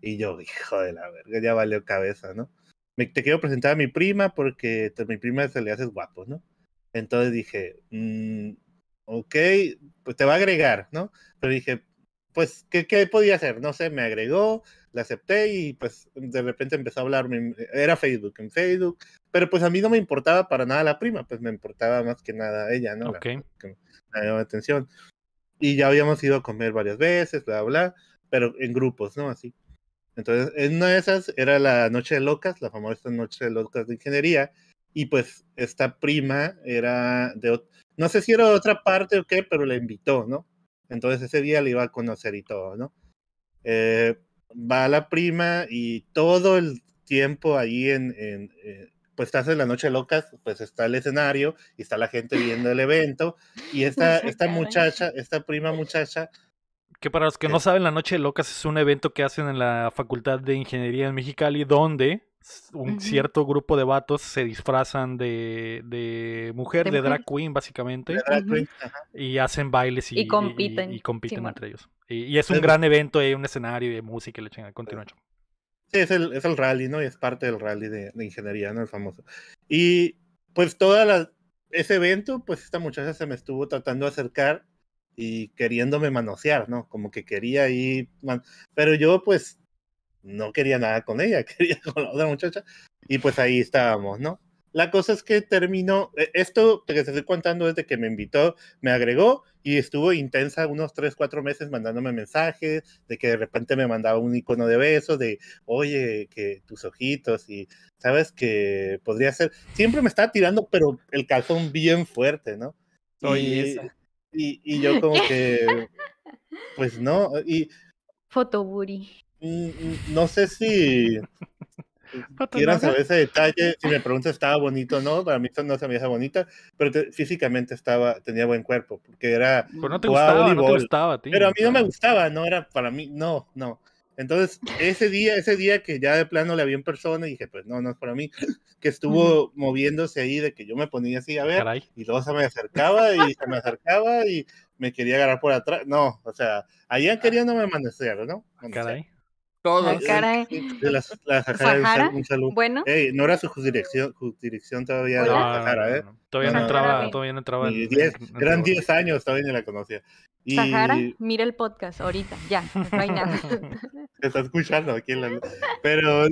Y yo, hijo de la verga, ya valió cabeza, ¿no? te quiero presentar a mi prima porque a mi prima se le hace guapo, ¿no? Entonces dije, mm, ok, pues te va a agregar, ¿no? Pero dije, pues, ¿qué, podía hacer? No sé, me agregó, la acepté y pues de repente empezó a hablarme, era Facebook en Facebook, pero pues a mí no me importaba para nada la prima, pues me importaba más que nada ella, ¿no? La, atención. Y ya habíamos ido a comer varias veces, bla, bla, pero en grupos, ¿no? Así. Entonces, en una de esas era la Noche de Locas, la famosa Noche de Locas de Ingeniería, y pues esta prima era de, no sé si era de otra parte o qué, pero la invitó, ¿no? Entonces ese día le iba a conocer y todo, ¿no? Eh, va la prima y todo el tiempo ahí en, eh, pues estás en la noche locas, pues está el escenario y está la gente viendo el evento y (laughs) esta, esta muchacha, esta prima muchacha. Que para los que no saben, la noche locas es un evento que hacen en la Facultad de Ingeniería en Mexicali ¿dónde? un cierto grupo de vatos se disfrazan de, de mujer, de, drag queen básicamente, y hacen bailes y, compiten, y, compiten entre ellos. Y, es un gran evento, hay un escenario y música y le Sí, es el, es el rally, ¿no? Y es parte del rally de, ingeniería, ¿no? El famoso. Y pues toda ese evento, pues esta muchacha se me estuvo tratando de acercar y queriéndome manosear, ¿no? Como que quería ir, pero yo pues no quería nada con ella, (laughs) quería con la otra muchacha. Y pues ahí estábamos, ¿no? La cosa es que terminó, e, esto que te estoy contando es de que me invitó, me agregó y estuvo intensa unos 3, 4 meses mandándome mensajes, de que de repente me mandaba un icono de besos, de, oye, que tus ojitos y, ¿sabes? Que podría ser, siempre me estaba tirando, pero el calzón bien fuerte, ¿no? y, y, y, yo como que, pues no, y... (laughs) Fotoburi. Mm, mm, no sé si (laughs) quieras saber ese detalle. Si me preguntas, ¿estaba bonito o no? Para mí no se me veía bonita, pero físicamente estaba, tenía buen cuerpo, porque era. Pero no te gustaba, Pero a mí no me gustaba, no era para mí, no, no. Entonces, ese día, ese día que ya de plano le vi en persona y dije, pues no, no es para mí, (laughs) que estuvo moviéndose ahí de que yo me ponía así a ver y luego se me acercaba y se me acercaba y me quería agarrar por atrás. No, o sea, allá ah. quería no me amanecer, ¿no? Ah, de Sahara, un saludo. Bueno. no era su dirección todavía Sahara, ¿eh? Todavía no, entraba, todavía no entraba. Y diez, eran 10 años, todavía ni la conocía. Y... Sahara, mira el podcast ahorita, ya, no (laughs) está escuchando aquí en la... Pero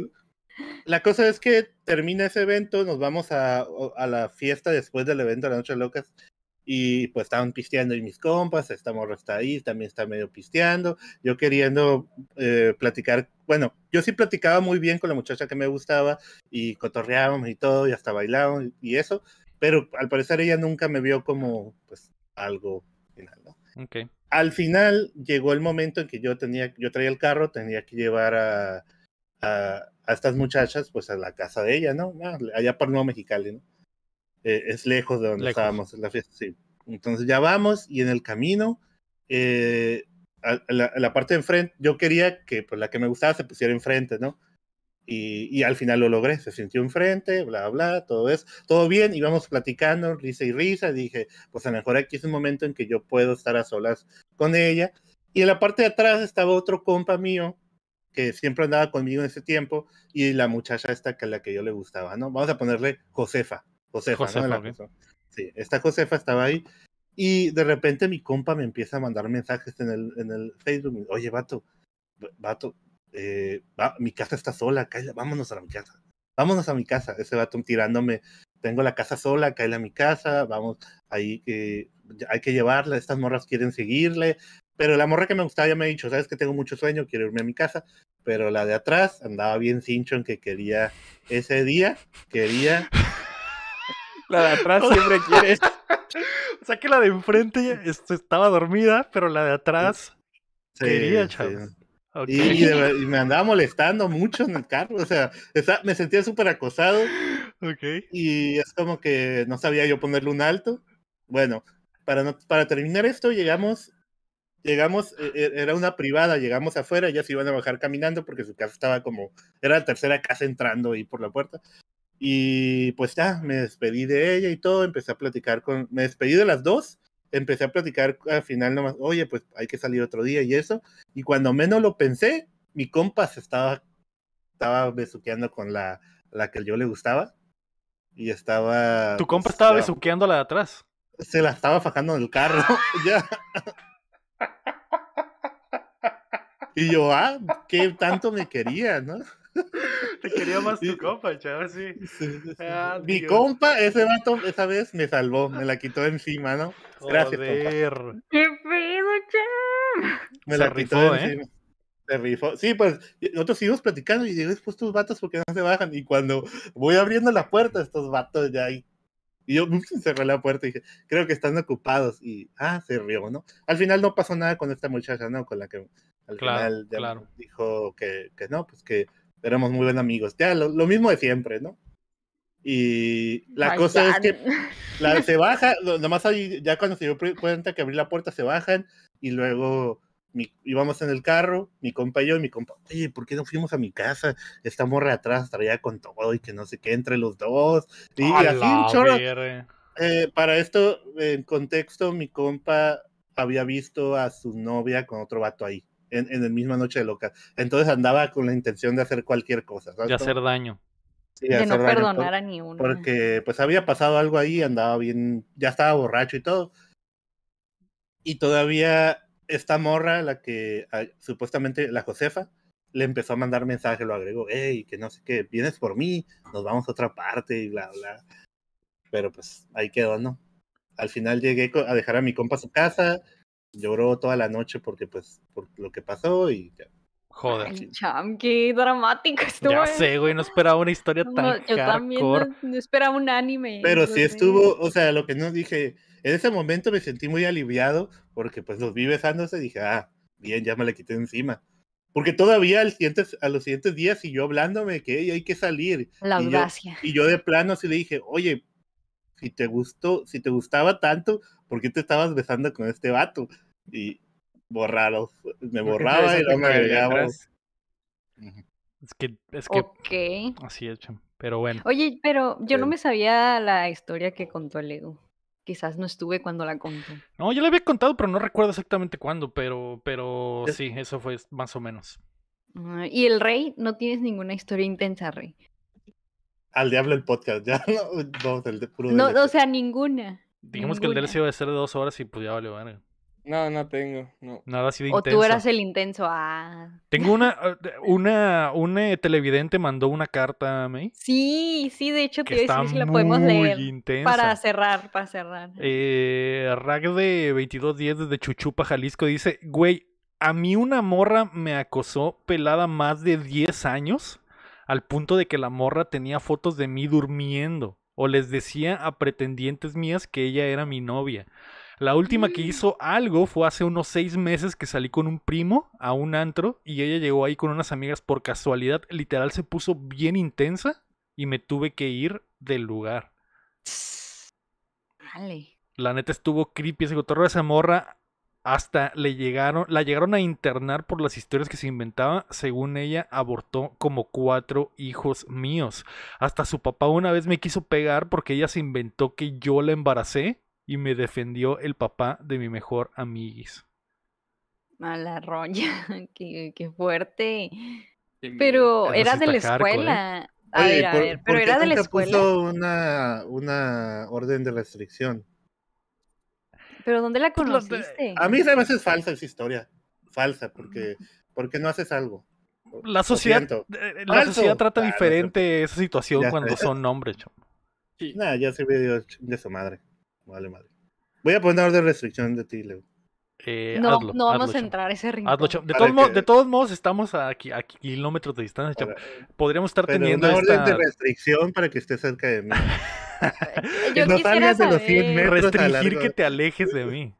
la cosa es que termina ese evento, nos vamos a, la fiesta después del evento de la Noche Locas, y pues estaban pisteando y mis compas, estamos está también está medio pisteando, yo queriendo eh, platicar, bueno, yo sí platicaba muy bien con la muchacha que me gustaba y cotorreábamos y todo y hasta bailábamos y eso, pero al parecer ella nunca me vio como pues algo final, ¿no? Okay. Al final llegó el momento en que yo tenía, yo traía el carro, tenía que llevar a, a, a estas muchachas pues a la casa de ella, ¿no? Ah, allá por Nuevo Mexicali, ¿no? Eh, es lejos de donde estábamos en la fiesta, sí. Entonces ya vamos y en el camino, eh, la, parte de enfrente, yo quería que pues, la que me gustaba se pusiera enfrente, ¿no? Y, al final lo logré, se sintió enfrente, bla, bla, todo eso, todo bien, íbamos platicando, risa y risa, dije, pues a lo mejor aquí es un momento en que yo puedo estar a solas con ella. Y en la parte de atrás estaba otro compa mío que siempre andaba conmigo en ese tiempo y la muchacha esta que a la que yo le gustaba, ¿no? Vamos a ponerle Josefa. Josefa, ¿no? sí, esta Josefa estaba ahí. Y de repente mi compa me empieza a mandar mensajes en el, en el Facebook. Oye, vato, vato, eh, mi casa está sola, Kayla, vámonos a mi casa. Vámonos a mi casa. Ese vato tirándome, tengo la casa sola, cae a mi casa, vamos, ahí que hay que llevarla, estas morras quieren seguirle. Pero la morra que me gustaba ya me ha dicho, sabes que tengo mucho sueño, quiero irme a mi casa. Pero la de atrás andaba bien cincho en que quería ese día, quería la de atrás siempre quiere. (laughs) O sea que la de enfrente este, estaba dormida, pero la de atrás quería, Y, me andaba molestando mucho en el carro. O sea, me sentía súper acosado. Okay. Y es como que no sabía yo ponerle un alto. Bueno, para, no, para terminar esto, llegamos. Llegamos, e, e, era una privada, llegamos afuera, ya se iban a bajar caminando porque su casa estaba como, era la tercera casa entrando ahí por la puerta. Y pues ya, me despedí de ella y todo, empecé a platicar con, me despedí de las dos, empecé a platicar al final nomás, oye, pues hay que salir otro día y eso. Y cuando menos lo pensé, mi compa se estaba, estaba besuqueando con la, la que yo le gustaba. Y estaba... Tu compa pues, estaba, estaba besuqueando la de atrás. Se la estaba fajando en el carro, (laughs) ya. (laughs) Y yo, ah, qué tanto me quería, ¿no? (laughs) Te quería más tu compa, chaval, sí. Ah, Mi compa, ese vato, esa vez me salvó, me la quitó encima, ¿no? Gracias, ¡Qué pedo, chaval! Me la rifó, quitó ¿eh? encima. Se rifó. Sí, pues nosotros seguimos platicando y digo, pues tus vatos porque no se bajan. Y cuando voy abriendo la puerta, estos vatos ya ahí y yo (laughs) cerré la puerta y dije, creo que están ocupados. Y, ah, se rió, ¿no? Al final no pasó nada con esta muchacha, ¿no? Con la que al final dijo que, que, no, pues que éramos muy buenos amigos. Ya, lo, mismo de siempre, ¿no? Y la cosa es que (laughs) se baja, nomás ahí, ya cuando se dio cuenta que abrí la puerta, se bajan y luego íbamos en el carro, mi compa y yo, y mi compa, oye, ¿por qué no fuimos a mi casa? estamos re atrás traía con todo y que no sé qué entre los dos. Y, así un chorro. Eh, para esto, en contexto, mi compa había visto a su novia con otro vato ahí en, en la misma noche de loca. Entonces andaba con la intención de hacer cualquier cosa. De hacer daño. de no perdonar a ni uno. Porque pues había pasado algo ahí, andaba bien, ya estaba borracho y todo. Y todavía esta morra, la que ah, supuestamente la Josefa, le empezó a mandar mensaje, lo agregó, hey, que no sé qué, vienes por mí, nos vamos a otra parte y bla, bla. Pero pues ahí quedó, ¿no? Al final llegué a dejar a mi compa su casa, lloró toda la noche porque, pues, por lo que pasó y ya. Joder. cham, qué dramático estuvo. Ya sé, güey, no esperaba una historia no, tan yo también no, esperaba un anime. Pero sí estuvo, o sea, lo que no dije, en ese momento me sentí muy aliviado porque pues los vi besándose, y dije, ah, bien, ya me la quité encima. Porque todavía al a los siguientes días y siguió hablándome que hay que salir. La audacia. Y yo, y yo de plano sí le dije, oye, si te gustó, si te gustaba tanto, ¿por qué te estabas besando con este vato? Y borraros, me borraba y no me agregaba. Es que, es que. Así es, pero bueno. Oye, pero yo no eh. me sabía la historia que contó el Edu. Quizás no estuve cuando la contó. No, yo la había contado, pero no recuerdo exactamente cuándo, pero, pero sí, eso fue más o menos. Ah, y el rey, no tienes ninguna historia intensa, rey al diablo el podcast, ya (laughs) no, no, el de puro no, o sea, ninguna. digamos que el DLC iba a ser de dos horas y pues ya vale, verga. No, no tengo, no. Nada así de O tú eras el intenso, ah. Tengo una, (laughs) ah, una, una televidente mandó una carta a Sí, sí, de hecho te voy a decir si la podemos leer. Para cerrar, para cerrar. Eh, Rag de 2210 desde Chuchupa, Jalisco, dice, güey, a mí una morra me acosó pelada más de 10 años al punto de que la morra tenía fotos de mí durmiendo o les decía a pretendientes mías que ella era mi novia. La última que mm. hizo algo fue hace unos seis meses que salí con un primo a un antro y ella llegó ahí con unas amigas por casualidad. Literal se puso bien intensa y me tuve que ir del lugar. La neta estuvo creepy ese de Esa morra hasta le llegaron, la llegaron a internar por las historias que se inventaba. Según ella, abortó como cuatro hijos míos. Hasta su papá una vez me quiso pegar porque ella se inventó que yo la embaracé y me defendió el papá de mi mejor amiguis. Mala roña, (laughs) qué, fuerte. Pero era de la escuela. A ver, a pero era de la escuela. Puso una, una orden de restricción. ¿Pero dónde la pues, conociste? A mí además es falsa esa historia. Falsa, porque, porque no haces algo. La sociedad, eh, eh, la sociedad trata diferente esa situación cuando son hombres, sí. Nada, ya se ve de su madre. Vale, madre. Voy a poner orden de restricción de ti, Leo. Eh, no, no vamos a entrar a ese rincón. De, todos modos, estamos aquí, a kilómetros de distancia, chamo. Podríamos estar teniendo una orden de restricción para que esté cerca de mí. (laughs) (laughs) Yo no quisiera saber Restringir que te alejes de mí.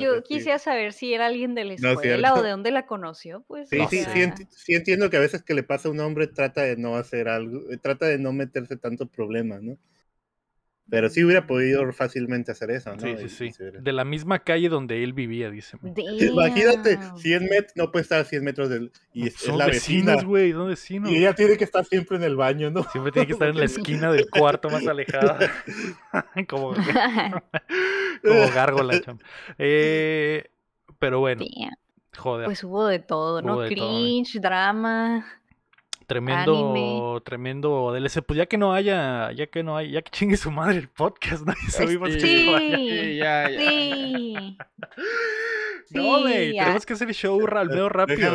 Yo pues quisiera saber si era alguien de la escuela o de dónde la conoció, pues. Sí, sí, sí, sí, entiendo que a veces que le pasa a un hombre trata de no hacer algo, eh, trata de no meterse tanto problema, ¿no? Pero sí hubiera podido fácilmente hacer eso, ¿no? Sí, sí, sí. De la misma calle donde él vivía, dice. (laughs) Imagínate, 100 metros, no puede estar a 100 metros del... Y es, Son vecinos, güey, Y ella tiene que estar siempre en el baño, ¿no? Siempre tiene que estar en la esquina del cuarto más alejada. (laughs) (laughs) como, gárgola, cham. Eh, pero bueno. Joder. Pues hubo de todo, ¿no? Cringe, drama tremendo, tremendo DLC. Pues ya que no haya, ya que no hay, ya que chingue su madre el podcast, ¿no? (laughs) sí. que ya, ya, sí. (laughs) No, tenemos ah. que hacer el show al menos rápido.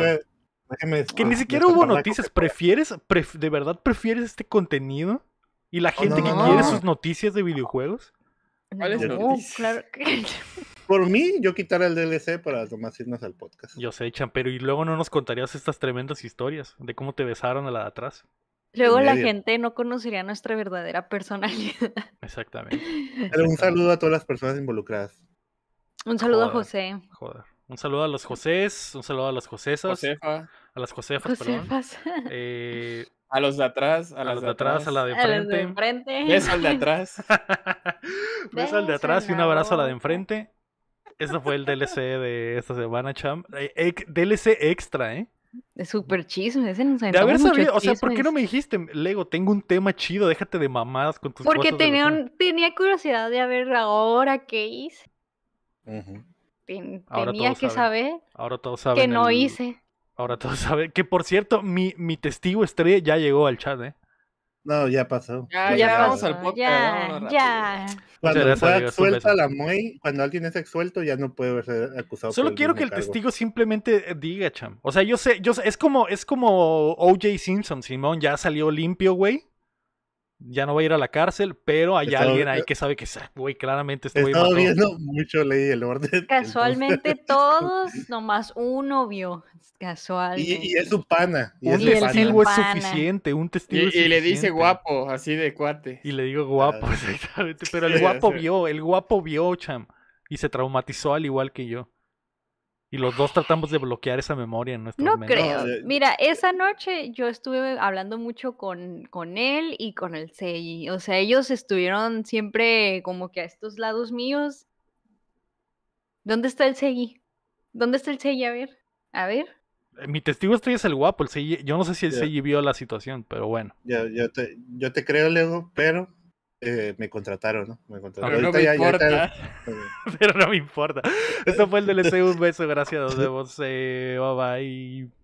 Déjame, que ni ah, siquiera hubo noticias. ¿Prefieres, de verdad prefieres este contenido? ¿Y la oh, gente que quiere sus noticias de videojuegos? ¿Cuáles claro que... (laughs) por mí, yo quitaré el DLC para nomás irnos al podcast. Yo sé, echan, pero y luego no nos contarías estas tremendas historias de cómo te besaron a la de atrás. Luego la gente no conocería nuestra verdadera personalidad. Exactamente. (laughs) un saludo a todas las personas involucradas. Un saludo a José. Joder. Un saludo a los Josés, un saludo a las Josésas. A las Josefas, perdón. Eh, a los de atrás, a, las los de atrás, a la de de enfrente. al de atrás. Beso al de atrás (laughs) y un abrazo a la de enfrente. Ese fue el DLC de esta semana, Cham. Eh, DLC extra, ¿eh? De super chisme, ese nos De haber sabido, o sea, ¿por qué no me dijiste, Lego, tengo un tema chido, déjate de mamadas con tus Porque tenía, tenía curiosidad de ver ahora qué hice. tenía que saber ahora todos saben que no hice. Ahora todos saben. Que por cierto, mi, mi testigo estrella ya llegó al chat, ¿eh? No, ya pasó. Ah, ya, ya, al Ya, ya. Cuando fue absuelta la muy, cuando alguien es exuelto, ya no puede verse acusado. Solo quiero que el testigo simplemente diga, cham. O sea, yo sé, yo sé, es como, es como O.J. Simpson, Simón, ya salió limpio, güey ya no va a ir a la cárcel, pero hay alguien ahí que sabe que, güey, claramente estoy. güey mató. viendo mucho Ley el orden. Casualmente todos, nomás uno vio. casual Y, y es su pana. Y un es testigo es suficiente, un testigo y, Y le dice guapo, así de cuate. Y le digo guapo, ah. (laughs) exactamente. Pero el guapo vio, el guapo vio, cham. Y se traumatizó al igual que yo. Y los dos tratamos de bloquear esa memoria en nuestro No creo. Eh, Mira, esa noche yo estuve hablando mucho con, con él y con el Seiji. O sea, ellos estuvieron siempre como que a estos lados míos. ¿Dónde está el Seiji? ¿Dónde está el Sei? A ver, a ver. Eh, mi testigo estoy es el guapo. El CI, yo no sé si el yeah. vio la situación, pero bueno. Yo, yo, te, yo te creo, Lego, pero eh, me contrataron, ¿no? Me contrataron. Pero no me ya, importa. (laughs) (laughs) Pero no me importa. (laughs) Esto fue el DLC. Un beso, gracias. Nos vemos. Eh, bye bye.